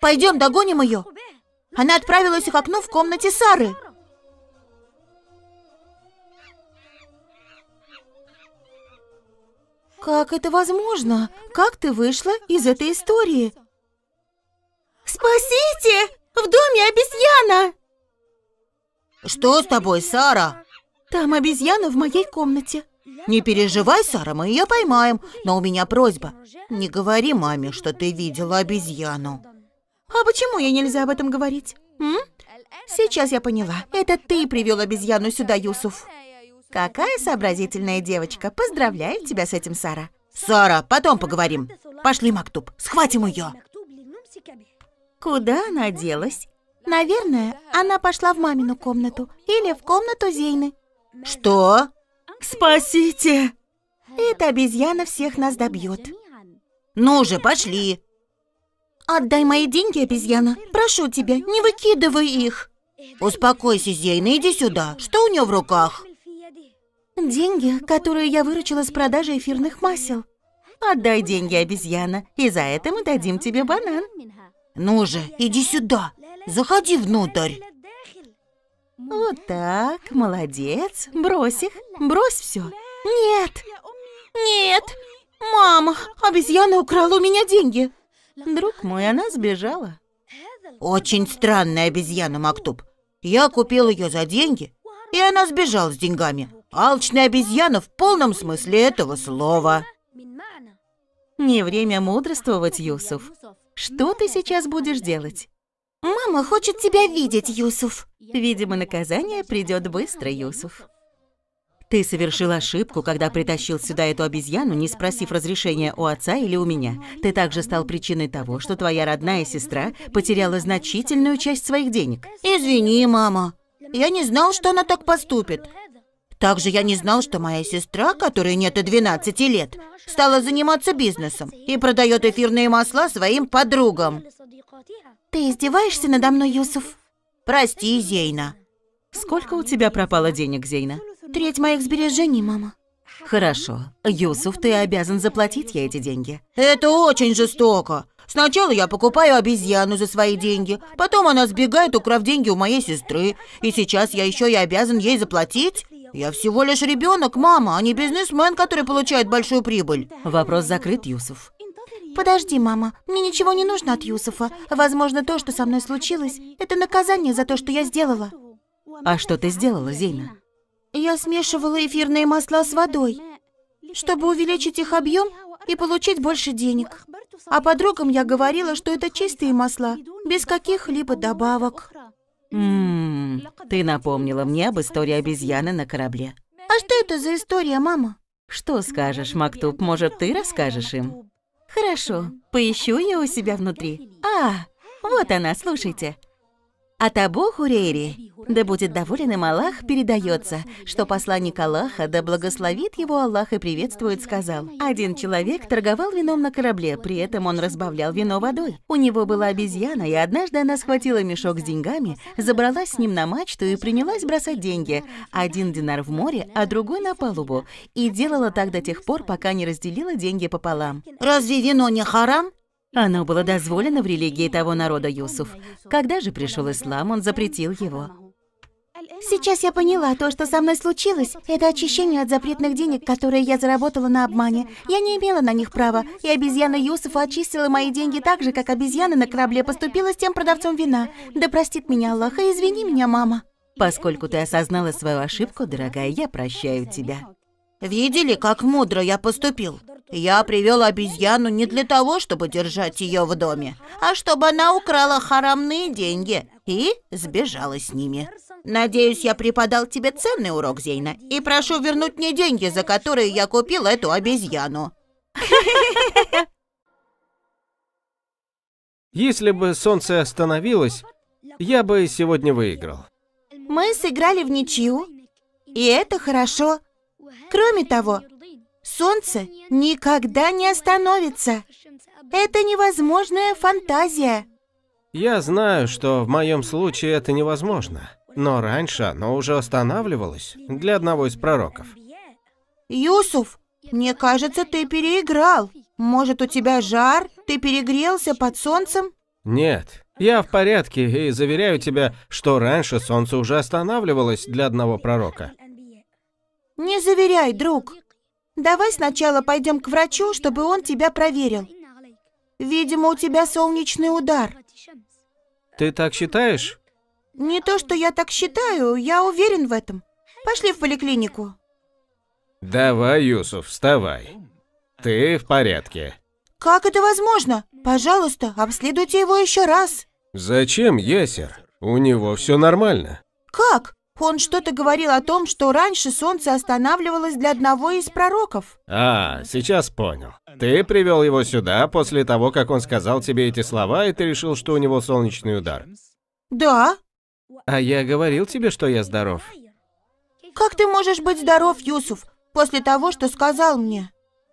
Пойдем догоним ее. Она отправилась к окну в комнате Сары. Как это возможно? Как ты вышла из этой истории? Спасите! В доме обезьяна! Что с тобой, Сара? Там обезьяна в моей комнате. Не переживай, Сара, мы ее поймаем. Но у меня просьба. Не говори маме, что ты видела обезьяну. А почему ей нельзя об этом говорить? М? Сейчас я поняла. Это ты привел обезьяну сюда, Юсуф. Какая сообразительная девочка. Поздравляю тебя с этим, Сара. Сара, потом поговорим. Пошли, Мактуб, схватим ее. Куда она делась? Наверное, она пошла в мамину комнату или в комнату Зейны. Что? Спасите! Эта обезьяна всех нас добьет. Ну же, пошли. Отдай мои деньги, обезьяна. Прошу тебя, не выкидывай их. Успокойся, Зейна, иди сюда. Что у нее в руках? Деньги, которые я выручила с продажи эфирных масел. Отдай деньги, обезьяна, и за это мы дадим тебе банан. Ну же, иди сюда. Заходи внутрь. Вот так, молодец. Брось их, брось все. Нет, нет, мама, обезьяна украла у меня деньги. Друг мой, она сбежала. Очень странная обезьяна, Мактуб. Я купил ее за деньги, и она сбежала с деньгами. Алчная обезьяна в полном смысле этого слова. Не время мудрствовать, Юсуф. Что ты сейчас будешь делать? Мама хочет тебя видеть, Юсуф. Видимо, наказание придет быстро, Юсуф. Ты совершил ошибку, когда притащил сюда эту обезьяну, не спросив разрешения у отца или у меня. Ты также стал причиной того, что твоя родная сестра потеряла значительную часть своих денег. Извини, мама. Я не знал, что она так поступит. Также я не знал, что моя сестра, которой нет и 12 лет, стала заниматься бизнесом и продает эфирные масла своим подругам. Ты издеваешься надо мной, Юсуф? Прости, Зейна. Сколько у тебя пропало денег, Зейна? Треть моих сбережений, мама. Хорошо. Юсуф, ты обязан заплатить ей эти деньги. Это очень жестоко. Сначала я покупаю обезьяну за свои деньги, потом она сбегает, украв деньги у моей сестры, и сейчас я еще и обязан ей заплатить? Я всего лишь ребенок, мама, а не бизнесмен, который получает большую прибыль. Вопрос закрыт, Юсуф. Подожди, мама, мне ничего не нужно от Юсуфа. Возможно, то, что со мной случилось, это наказание за то, что я сделала. А что ты сделала, Зейна? Я смешивала эфирные масла с водой, чтобы увеличить их объем и получить больше денег. А подругам я говорила, что это чистые масла, без каких-либо добавок. Ммм, ты напомнила мне об истории обезьяны на корабле. А что это за история, мама? Что скажешь, Мактуб? Может, ты расскажешь им? Хорошо, поищу ее у себя внутри. А, вот она, слушайте. От а Абоху Рери, да будет доволен им Аллах, передается, что посланник Аллаха, да благословит его Аллах и приветствует, сказал. Один человек торговал вином на корабле, при этом он разбавлял вино водой. У него была обезьяна, и однажды она схватила мешок с деньгами, забралась с ним на мачту и принялась бросать деньги. Один динар в море, а другой на палубу. И делала так до тех пор, пока не разделила деньги пополам. «Разве вино не харам?» Оно было дозволено в религии того народа Юсуф. Когда же пришел ислам, он запретил его. Сейчас я поняла, то, что со мной случилось, это очищение от запретных денег, которые я заработала на обмане. Я не имела на них права, и обезьяна Юсуфа очистила мои деньги так же, как обезьяна на корабле поступила с тем продавцом вина. Да простит меня Аллах и извини меня, мама. Поскольку ты осознала свою ошибку, дорогая, я прощаю тебя. Видели, как мудро я поступил? Я привел обезьяну не для того, чтобы держать ее в доме, а чтобы она украла харамные деньги и сбежала с ними. Надеюсь, я преподал тебе ценный урок, Зейна, и прошу вернуть мне деньги, за которые я купил эту обезьяну. Если бы солнце остановилось, я бы сегодня выиграл. Мы сыграли в ничью, и это хорошо. Кроме того, солнце никогда не остановится. Это невозможная фантазия. Я знаю, что в моем случае это невозможно, но раньше оно уже останавливалось для одного из пророков. Юсуф, мне кажется, ты переиграл. Может, у тебя жар? Ты перегрелся под солнцем? Нет, я в порядке и заверяю тебя, что раньше солнце уже останавливалось для одного пророка. Не заверяй, друг. Давай сначала пойдем к врачу, чтобы он тебя проверил. Видимо, у тебя солнечный удар. Ты так считаешь? Не то, что я так считаю, я уверен в этом. Пошли в поликлинику. Давай, Юсуф, вставай. Ты в порядке. Как это возможно? Пожалуйста, обследуйте его еще раз. Зачем, Ясер? У него все нормально. Как? Он что-то говорил о том, что раньше солнце останавливалось для одного из пророков. А, сейчас понял. Ты привел его сюда после того, как он сказал тебе эти слова, и ты решил, что у него солнечный удар. Да. А я говорил тебе, что я здоров. Как ты можешь быть здоров, Юсуф, после того, что сказал мне?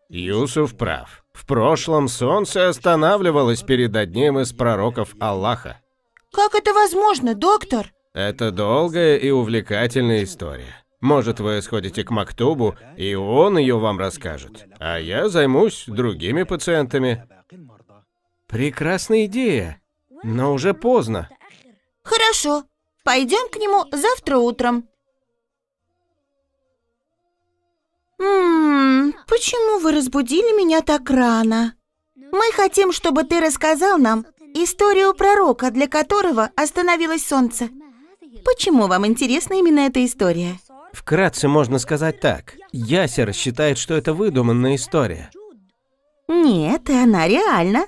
Юсуф прав. В прошлом солнце останавливалось перед одним из пророков Аллаха. Как это возможно, доктор? Это долгая и увлекательная история. Может, вы сходите к Мактубу, и он ее вам расскажет. А я займусь другими пациентами. Прекрасная идея, но уже поздно. Хорошо, пойдем к нему завтра утром. Ммм, почему вы разбудили меня так рано? Мы хотим, чтобы ты рассказал нам историю пророка, для которого остановилось солнце. Почему вам интересна именно эта история? Вкратце можно сказать так. Ясер считает, что это выдуманная история. Нет, она реальна.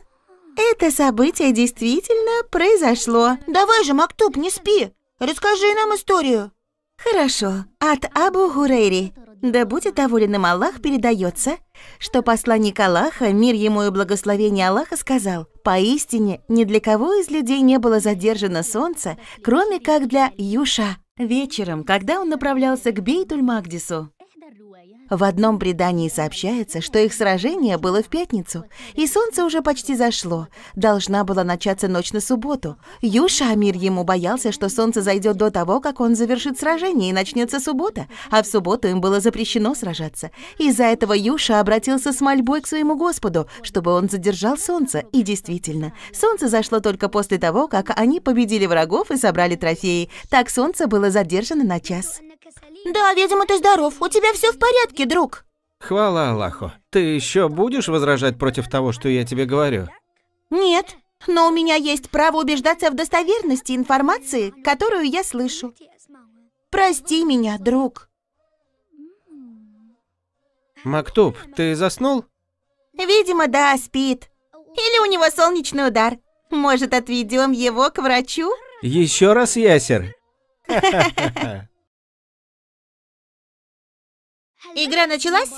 Это событие действительно произошло. Давай же, Мактуб, не спи. Расскажи нам историю. Хорошо. От Абу Гурейри, да будет доволен им Аллах, передается, что посланник Аллаха, мир ему и благословение Аллаха, сказал, «Поистине, ни для кого из людей не было задержано солнце, кроме как для Юша». Вечером, когда он направлялся к Бейтуль-Магдису, в одном предании сообщается, что их сражение было в пятницу, и солнце уже почти зашло. Должна была начаться ночь на субботу. Юша Амир ему боялся, что солнце зайдет до того, как он завершит сражение и начнется суббота, а в субботу им было запрещено сражаться. Из-за этого Юша обратился с мольбой к своему Господу, чтобы он задержал солнце. И действительно, солнце зашло только после того, как они победили врагов и собрали трофеи. Так солнце было задержано на час. Да, видимо, ты здоров. У тебя все в порядке, друг. Хвала Аллаху. Ты еще будешь возражать против того, что я тебе говорю? Нет, но у меня есть право убеждаться в достоверности информации, которую я слышу. Прости меня, друг. Мактуб, ты заснул? Видимо, да, спит. Или у него солнечный удар. Может, отведем его к врачу? Еще раз ясер. Ха-ха-ха. Игра началась?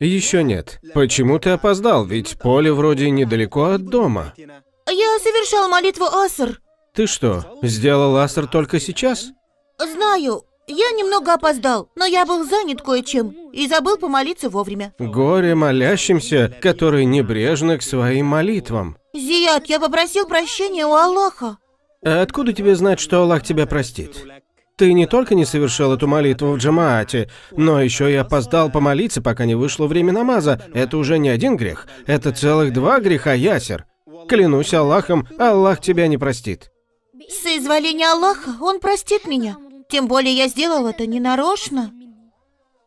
Еще нет. Почему ты опоздал? Ведь поле вроде недалеко от дома. Я совершал молитву Асар. Ты что, сделал Асар только сейчас? Знаю. Я немного опоздал, но я был занят кое-чем и забыл помолиться вовремя. Горе молящимся, которые небрежны к своим молитвам. Зият, я попросил прощения у Аллаха. А откуда тебе знать, что Аллах тебя простит? Ты не только не совершил эту молитву в джамаате, но еще и опоздал помолиться, пока не вышло время намаза. Это уже не один грех. Это целых два греха, Ясер. Клянусь Аллахом, Аллах тебя не простит. Соизволение Аллаха, он простит меня. Тем более я сделал это ненарочно.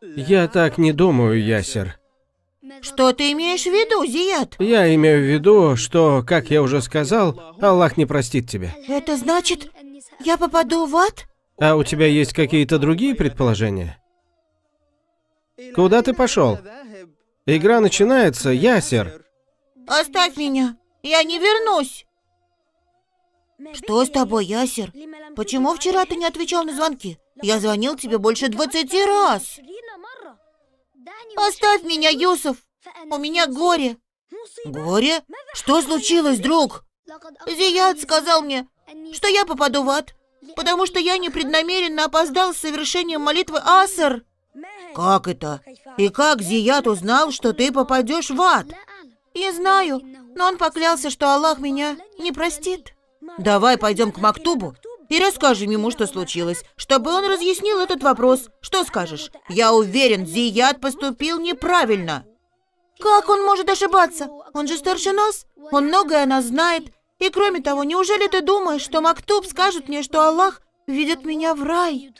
Я так не думаю, Ясер. Что ты имеешь в виду, Зият? Я имею в виду, что, как я уже сказал, Аллах не простит тебя. Это значит, я попаду в ад? А у тебя есть какие-то другие предположения? Куда ты пошел? Игра начинается, Ясер. Оставь меня, я не вернусь. Что с тобой, Ясер? Почему вчера ты не отвечал на звонки? Я звонил тебе больше двадцати раз. Оставь меня, Юсов. У меня горе. Горе? Что случилось, друг? Зияд сказал мне, что я попаду в ад потому что я непреднамеренно опоздал с совершением молитвы Асар. Как это? И как Зият узнал, что ты попадешь в ад? Я знаю, но он поклялся, что Аллах меня не простит. Давай пойдем к Мактубу и расскажем ему, что случилось, чтобы он разъяснил этот вопрос. Что скажешь? Я уверен, Зият поступил неправильно. Как он может ошибаться? Он же старше нас. Он многое о нас знает. И кроме того, неужели ты думаешь, что Мактуб скажет мне, что Аллах ведет меня в рай?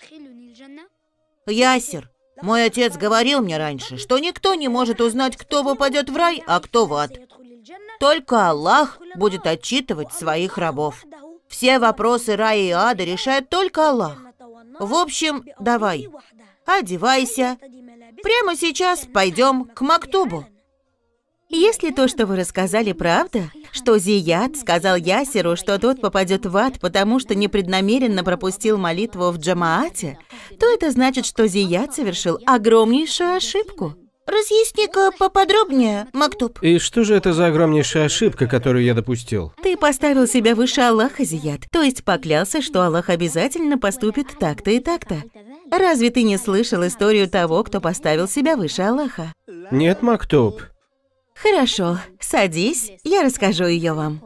Ясер, мой отец говорил мне раньше, что никто не может узнать, кто попадет в рай, а кто в ад. Только Аллах будет отчитывать своих рабов. Все вопросы рая и ада решает только Аллах. В общем, давай, одевайся. Прямо сейчас пойдем к Мактубу. Если то, что вы рассказали, правда, что Зияд сказал Ясеру, что тот попадет в ад, потому что непреднамеренно пропустил молитву в Джамаате, то это значит, что Зияд совершил огромнейшую ошибку. Разъясни-ка поподробнее, Мактуб. И что же это за огромнейшая ошибка, которую я допустил? Ты поставил себя выше Аллаха, Зияд. то есть поклялся, что Аллах обязательно поступит так-то и так-то. Разве ты не слышал историю того, кто поставил себя выше Аллаха? Нет, Мактуб. «Хорошо, садись, я расскажу ее вам».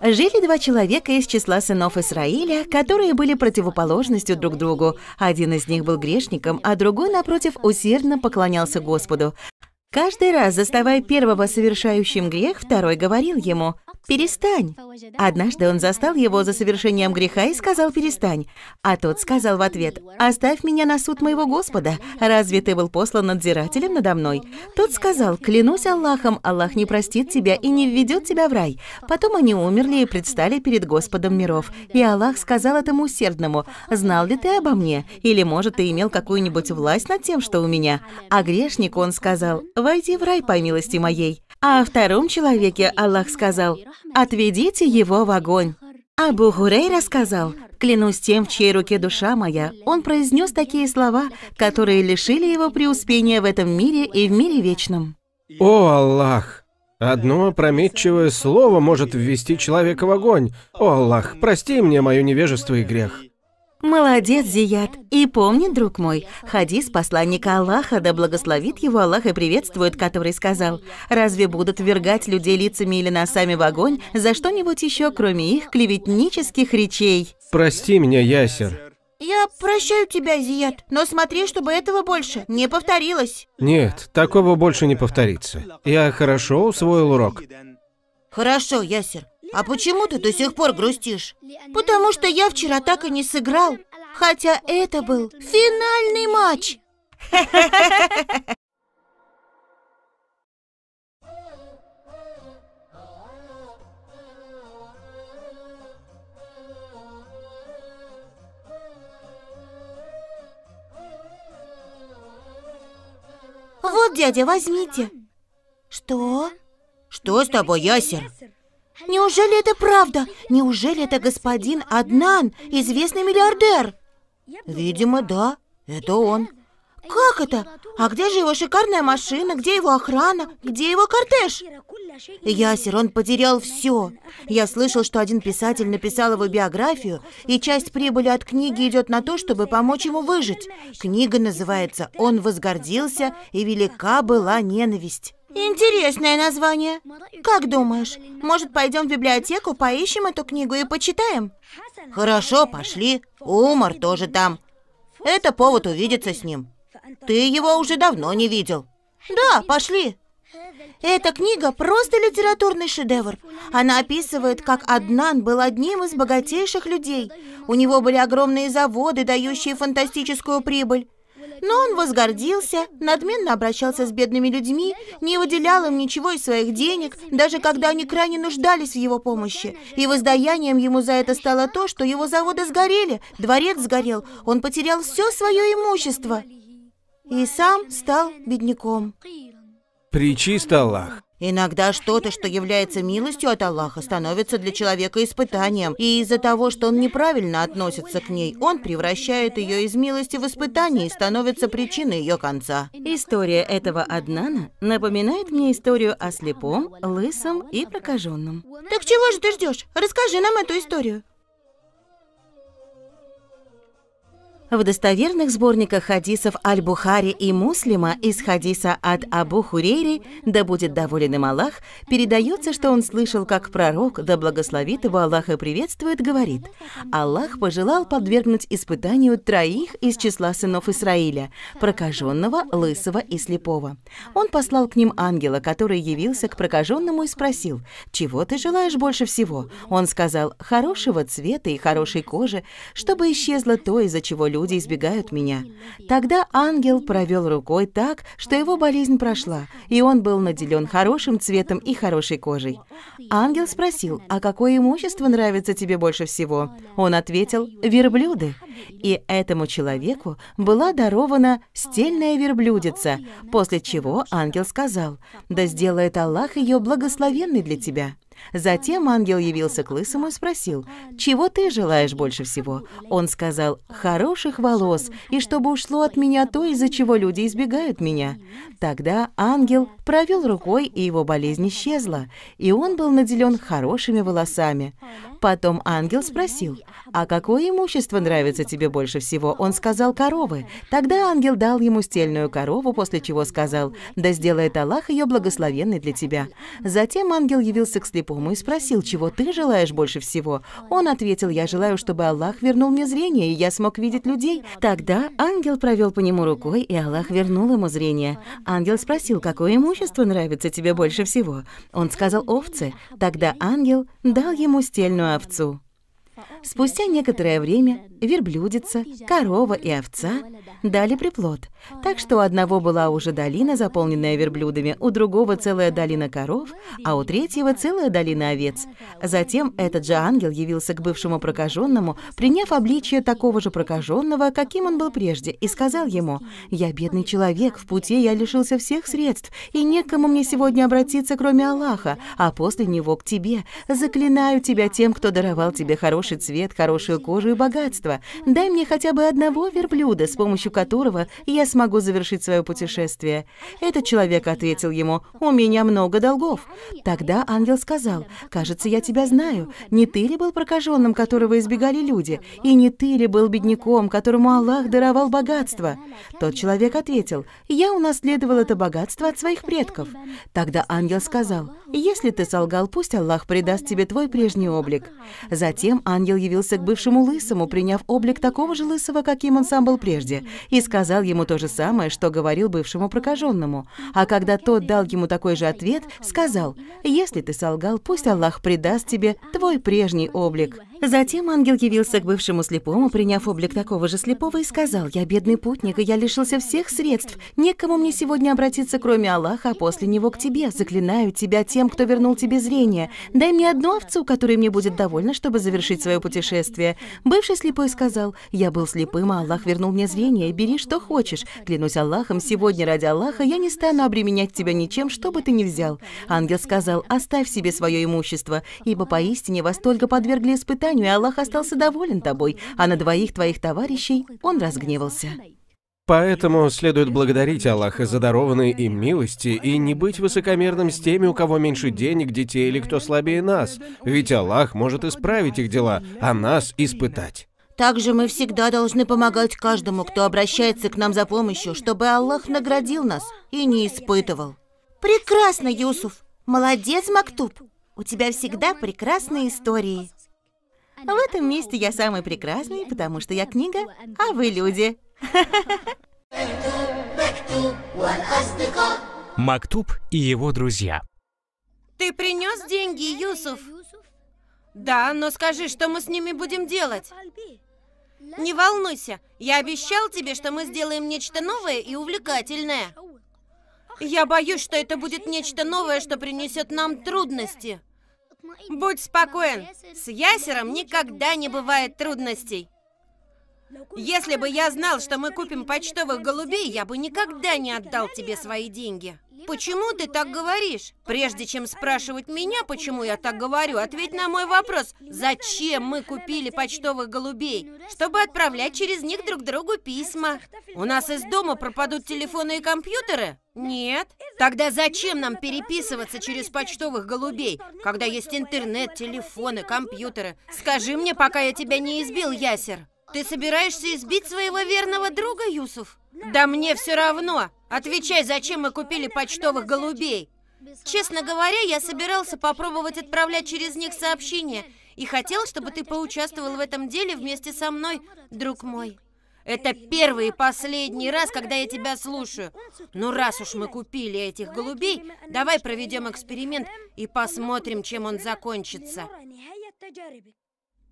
Жили два человека из числа сынов Исраиля, которые были противоположностью друг другу. Один из них был грешником, а другой, напротив, усердно поклонялся Господу. Каждый раз, заставая первого совершающим грех, второй говорил ему – «Перестань!» Однажды он застал его за совершением греха и сказал «перестань». А тот сказал в ответ «Оставь меня на суд моего Господа. Разве ты был послан надзирателем надо мной?» Тот сказал «Клянусь Аллахом, Аллах не простит тебя и не введет тебя в рай». Потом они умерли и предстали перед Господом миров. И Аллах сказал этому усердному «Знал ли ты обо мне? Или, может, ты имел какую-нибудь власть над тем, что у меня?» А грешник он сказал «Войди в рай по милости моей». А о втором человеке Аллах сказал, «Отведите его в огонь». Абу Гурейра рассказал: «Клянусь тем, в чьей руке душа моя». Он произнес такие слова, которые лишили его преуспения в этом мире и в мире вечном. «О Аллах! Одно опрометчивое слово может ввести человека в огонь. О Аллах, прости мне мое невежество и грех». Молодец, Зият. И помни, друг мой, хадис посланника Аллаха, да благословит его Аллах и приветствует, который сказал, «Разве будут вергать людей лицами или носами в огонь за что-нибудь еще, кроме их клеветнических речей?» Прости меня, Ясер. Я прощаю тебя, Зият, но смотри, чтобы этого больше не повторилось. Нет, такого больше не повторится. Я хорошо усвоил урок. Хорошо, Ясер. А почему ты до сих пор грустишь? Потому что я вчера так и не сыграл, хотя это был финальный матч. Вот, дядя, возьмите. Что? Что с тобой, ясер? Неужели это правда? Неужели это господин Аднан, известный миллиардер? Видимо, да. Это он. Как это? А где же его шикарная машина? Где его охрана? Где его кортеж? Ясер, он потерял все. Я слышал, что один писатель написал его биографию, и часть прибыли от книги идет на то, чтобы помочь ему выжить. Книга называется «Он возгордился, и велика была ненависть». Интересное название. Как думаешь, может, пойдем в библиотеку, поищем эту книгу и почитаем? Хорошо, пошли. Умар тоже там. Это повод увидеться с ним. Ты его уже давно не видел. Да, пошли. Эта книга просто литературный шедевр. Она описывает, как Аднан был одним из богатейших людей. У него были огромные заводы, дающие фантастическую прибыль. Но он возгордился, надменно обращался с бедными людьми, не выделял им ничего из своих денег, даже когда они крайне нуждались в его помощи. И воздаянием ему за это стало то, что его заводы сгорели, дворец сгорел, он потерял все свое имущество и сам стал бедняком. Причист Аллах, Иногда что-то, что является милостью от Аллаха, становится для человека испытанием, и из-за того, что он неправильно относится к ней, он превращает ее из милости в испытание и становится причиной ее конца. История этого Аднана напоминает мне историю о слепом, лысом и прокаженном. Так чего же ты ждешь? Расскажи нам эту историю. В достоверных сборниках хадисов Аль-Бухари и Муслима из хадиса от Абу Хурейри «Да будет доволен им Аллах» передается, что он слышал, как пророк, да благословит его Аллах и приветствует, говорит «Аллах пожелал подвергнуть испытанию троих из числа сынов Израиля, прокаженного, лысого и слепого. Он послал к ним ангела, который явился к прокаженному и спросил, «Чего ты желаешь больше всего?» Он сказал, «Хорошего цвета и хорошей кожи, чтобы исчезло то, из-за чего люди избегают меня. Тогда ангел провел рукой так, что его болезнь прошла, и он был наделен хорошим цветом и хорошей кожей. Ангел спросил, а какое имущество нравится тебе больше всего? Он ответил, верблюды. И этому человеку была дарована стельная верблюдица, после чего ангел сказал, да сделает Аллах ее благословенной для тебя. Затем ангел явился к лысому и спросил, «Чего ты желаешь больше всего?» Он сказал, «Хороших волос, и чтобы ушло от меня то, из-за чего люди избегают меня». Тогда ангел провел рукой, и его болезнь исчезла, и он был наделен хорошими волосами. Потом ангел спросил, «А какое имущество нравится тебе больше всего?» Он сказал, «Коровы». Тогда ангел дал ему стельную корову, после чего сказал, «Да сделает Аллах ее благословенной для тебя». Затем ангел явился к слепому и спросил, «Чего ты желаешь больше всего?» Он ответил, «Я желаю, чтобы Аллах вернул мне зрение, и я смог видеть людей». Тогда ангел провел по нему рукой, и Аллах вернул ему зрение. Ангел спросил, «Какое имущество нравится тебе больше всего?» Он сказал, «Овцы». Тогда ангел дал ему стельную овцу. Спустя некоторое время верблюдица, корова и овца дали приплод, так что у одного была уже долина, заполненная верблюдами, у другого целая долина коров, а у третьего целая долина овец. Затем этот же ангел явился к бывшему прокаженному, приняв обличие такого же прокаженного, каким он был прежде, и сказал ему, «Я бедный человек, в пути я лишился всех средств, и некому мне сегодня обратиться, кроме Аллаха, а после него к тебе. Заклинаю тебя тем, кто даровал тебе хороший цвет, хорошую кожу и богатство, количество. Дай мне хотя бы одного верблюда, с помощью которого я смогу завершить свое путешествие». Этот человек ответил ему, «У меня много долгов». Тогда ангел сказал, «Кажется, я тебя знаю. Не ты ли был прокаженным, которого избегали люди? И не ты ли был бедняком, которому Аллах даровал богатство?» Тот человек ответил, «Я унаследовал это богатство от своих предков». Тогда ангел сказал, «Если ты солгал, пусть Аллах придаст тебе твой прежний облик». Затем ангел явился к бывшему лысому, приняв приняв облик такого же лысого, каким он сам был прежде, и сказал ему то же самое, что говорил бывшему прокаженному. А когда тот дал ему такой же ответ, сказал, «Если ты солгал, пусть Аллах придаст тебе твой прежний облик». Затем ангел явился к бывшему слепому, приняв облик такого же слепого, и сказал, «Я бедный путник, и я лишился всех средств. Некому мне сегодня обратиться, кроме Аллаха, а после него к тебе. Заклинаю тебя тем, кто вернул тебе зрение. Дай мне одну овцу, которой мне будет довольна, чтобы завершить свое путешествие». Бывший слепой и сказал, «Я был слепым, а Аллах вернул мне зрение, бери что хочешь. Клянусь Аллахом, сегодня ради Аллаха я не стану обременять тебя ничем, что бы ты ни взял». Ангел сказал, «Оставь себе свое имущество, ибо поистине вас только подвергли испытанию, и Аллах остался доволен тобой, а на двоих твоих товарищей он разгневался». Поэтому следует благодарить Аллаха за дарованные им милости и не быть высокомерным с теми, у кого меньше денег, детей или кто слабее нас, ведь Аллах может исправить их дела, а нас испытать. Также мы всегда должны помогать каждому, кто обращается к нам за помощью, чтобы Аллах наградил нас и не испытывал. Прекрасно, Юсуф. Молодец, Мактуб. У тебя всегда прекрасные истории. В этом месте я самый прекрасный, потому что я книга, а вы люди. Мактуб и его друзья. Ты принес деньги, Юсуф? Да, но скажи, что мы с ними будем делать? Не волнуйся, я обещал тебе, что мы сделаем нечто новое и увлекательное. Я боюсь, что это будет нечто новое, что принесет нам трудности. Будь спокоен, с ясером никогда не бывает трудностей. Если бы я знал, что мы купим почтовых голубей, я бы никогда не отдал тебе свои деньги. Почему ты так говоришь? Прежде чем спрашивать меня, почему я так говорю, ответь на мой вопрос. Зачем мы купили почтовых голубей? Ну, Чтобы отправлять через них друг другу письма. У нас из дома пропадут телефоны и компьютеры? Нет. Тогда зачем нам переписываться через почтовых голубей, когда есть интернет, телефоны, компьютеры? Скажи мне, пока я тебя не избил, Ясер. Ты собираешься избить своего верного друга, Юсуф? Да мне все равно. Отвечай, зачем мы купили почтовых голубей? Честно говоря, я собирался попробовать отправлять через них сообщения и хотел, чтобы ты поучаствовал в этом деле вместе со мной, друг мой. Это первый и последний раз, когда я тебя слушаю. Ну, раз уж мы купили этих голубей, давай проведем эксперимент и посмотрим, чем он закончится.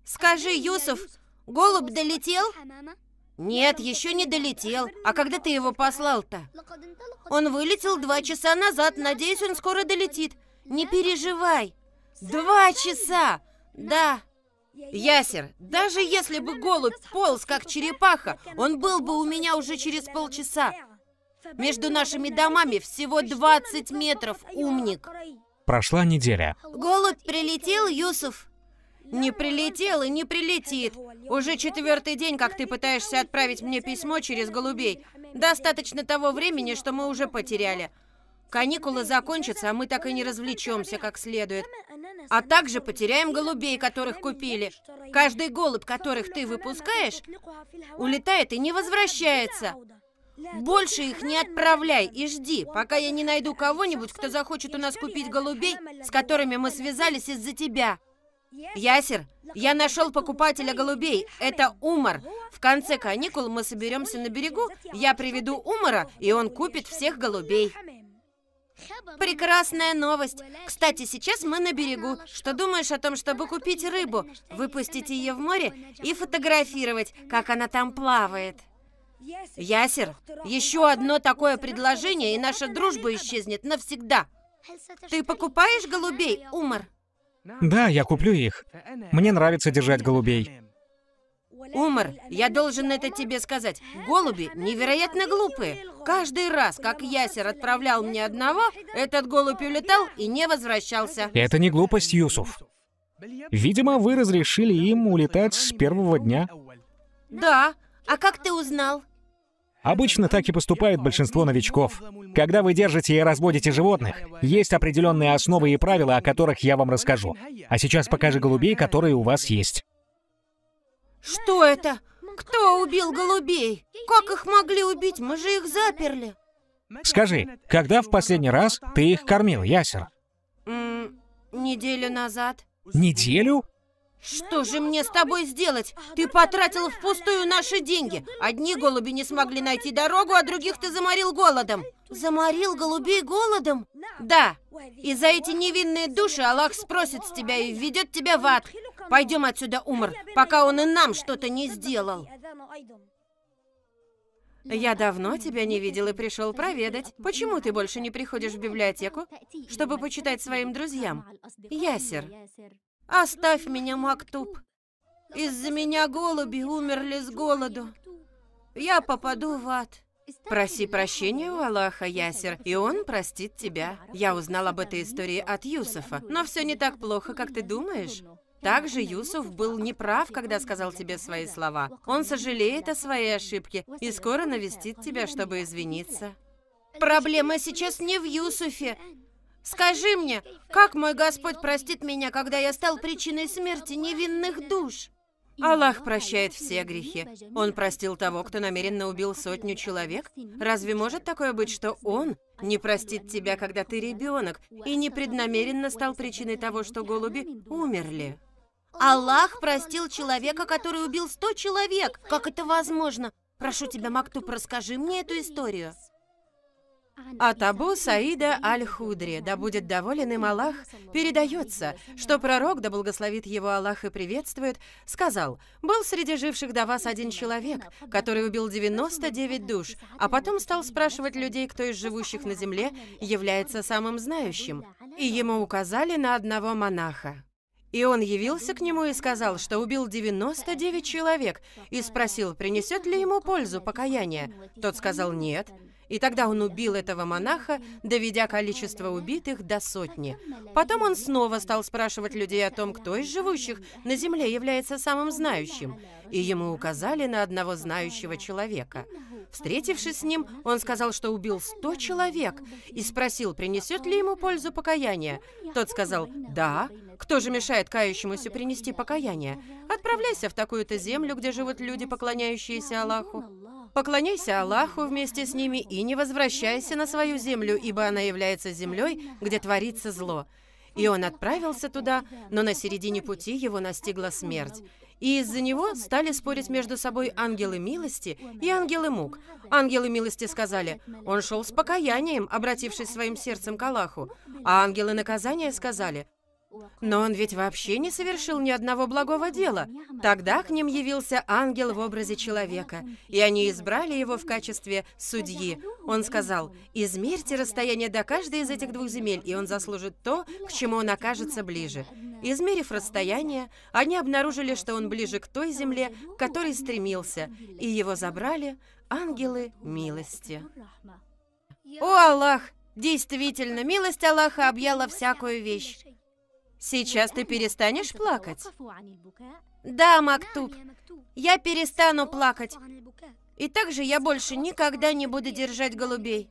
Скажи, Юсуф, голубь долетел? Нет, еще не долетел. А когда ты его послал-то? Он вылетел два часа назад. Надеюсь, он скоро долетит. Не переживай. Два часа! Да. Ясер, даже если бы голубь полз, как черепаха, он был бы у меня уже через полчаса. Между нашими домами всего 20 метров, умник. Прошла неделя. Голубь прилетел, Юсуф. Не прилетел и не прилетит. Уже четвертый день, как ты пытаешься отправить мне письмо через голубей. Достаточно того времени, что мы уже потеряли. Каникулы закончатся, а мы так и не развлечемся как следует. А также потеряем голубей, которых купили. Каждый голубь, которых ты выпускаешь, улетает и не возвращается. Больше их не отправляй и жди, пока я не найду кого-нибудь, кто захочет у нас купить голубей, с которыми мы связались из-за тебя. Ясер, я нашел покупателя голубей. Это Умар. В конце каникул мы соберемся на берегу, я приведу Умара, и он купит всех голубей. Прекрасная новость. Кстати, сейчас мы на берегу. Что думаешь о том, чтобы купить рыбу, выпустить ее в море и фотографировать, как она там плавает? Ясер, еще одно такое предложение, и наша дружба исчезнет навсегда. Ты покупаешь голубей, Умар? Да, я куплю их. Мне нравится держать голубей. Умар, я должен это тебе сказать. Голуби невероятно глупые. Каждый раз, как ясер отправлял мне одного, этот голубь улетал и не возвращался. Это не глупость, Юсуф. Видимо, вы разрешили им улетать с первого дня. Да. А как ты узнал? Обычно так и поступает большинство новичков. Когда вы держите и разводите животных, есть определенные основы и правила, о которых я вам расскажу. А сейчас покажи голубей, которые у вас есть. Что это? Кто убил голубей? Как их могли убить? Мы же их заперли. Скажи, когда в последний раз ты их кормил, Ясер? М -м, неделю назад. Неделю? Что же мне с тобой сделать? Ты потратила впустую наши деньги. Одни голуби не смогли найти дорогу, а других ты заморил голодом. Заморил голубей голодом? Да. И за эти невинные души Аллах спросит с тебя и введет тебя в ад. Пойдем отсюда, умр. пока он и нам что-то не сделал. Я давно тебя не видел и пришел проведать. Почему ты больше не приходишь в библиотеку, чтобы почитать своим друзьям? Ясер. Оставь меня, Мактуб. Из-за меня голуби умерли с голоду. Я попаду в ад. Проси прощения у Аллаха, Ясер, и он простит тебя. Я узнал об этой истории от Юсуфа, но все не так плохо, как ты думаешь. Также Юсуф был неправ, когда сказал тебе свои слова. Он сожалеет о своей ошибке и скоро навестит тебя, чтобы извиниться. Проблема сейчас не в Юсуфе. Скажи мне, как мой Господь простит меня, когда я стал причиной смерти невинных душ? Аллах прощает все грехи. Он простил того, кто намеренно убил сотню человек. Разве может такое быть, что Он не простит тебя, когда ты ребенок, и непреднамеренно стал причиной того, что голуби умерли? Аллах простил человека, который убил сто человек. Как это возможно? Прошу тебя, Мактуб, расскажи мне эту историю. А От Абу Саида Аль-Худри, да будет доволен им Аллах, передается, что пророк, да благословит его Аллах и приветствует, сказал, «Был среди живших до вас один человек, который убил 99 душ, а потом стал спрашивать людей, кто из живущих на земле является самым знающим, и ему указали на одного монаха». И он явился к нему и сказал, что убил 99 человек, и спросил, принесет ли ему пользу покаяние. Тот сказал «нет». И тогда он убил этого монаха, доведя количество убитых до сотни. Потом он снова стал спрашивать людей о том, кто из живущих на земле является самым знающим. И ему указали на одного знающего человека. Встретившись с ним, он сказал, что убил сто человек и спросил, принесет ли ему пользу покаяние. Тот сказал «Да». Кто же мешает кающемуся принести покаяние? Отправляйся в такую-то землю, где живут люди, поклоняющиеся Аллаху. Поклоняйся Аллаху вместе с ними и не возвращайся на свою землю, ибо она является землей, где творится зло. И он отправился туда, но на середине пути его настигла смерть. И из-за него стали спорить между собой ангелы милости и ангелы мук. Ангелы милости сказали, он шел с покаянием, обратившись своим сердцем к Аллаху. А ангелы наказания сказали, но он ведь вообще не совершил ни одного благого дела. Тогда к ним явился ангел в образе человека, и они избрали его в качестве судьи. Он сказал, «Измерьте расстояние до каждой из этих двух земель, и он заслужит то, к чему он окажется ближе». Измерив расстояние, они обнаружили, что он ближе к той земле, к которой стремился, и его забрали ангелы милости. О, Аллах! Действительно, милость Аллаха объяла всякую вещь. Сейчас ты перестанешь плакать? Да, Мактуб, я перестану плакать. И также я больше никогда не буду держать голубей.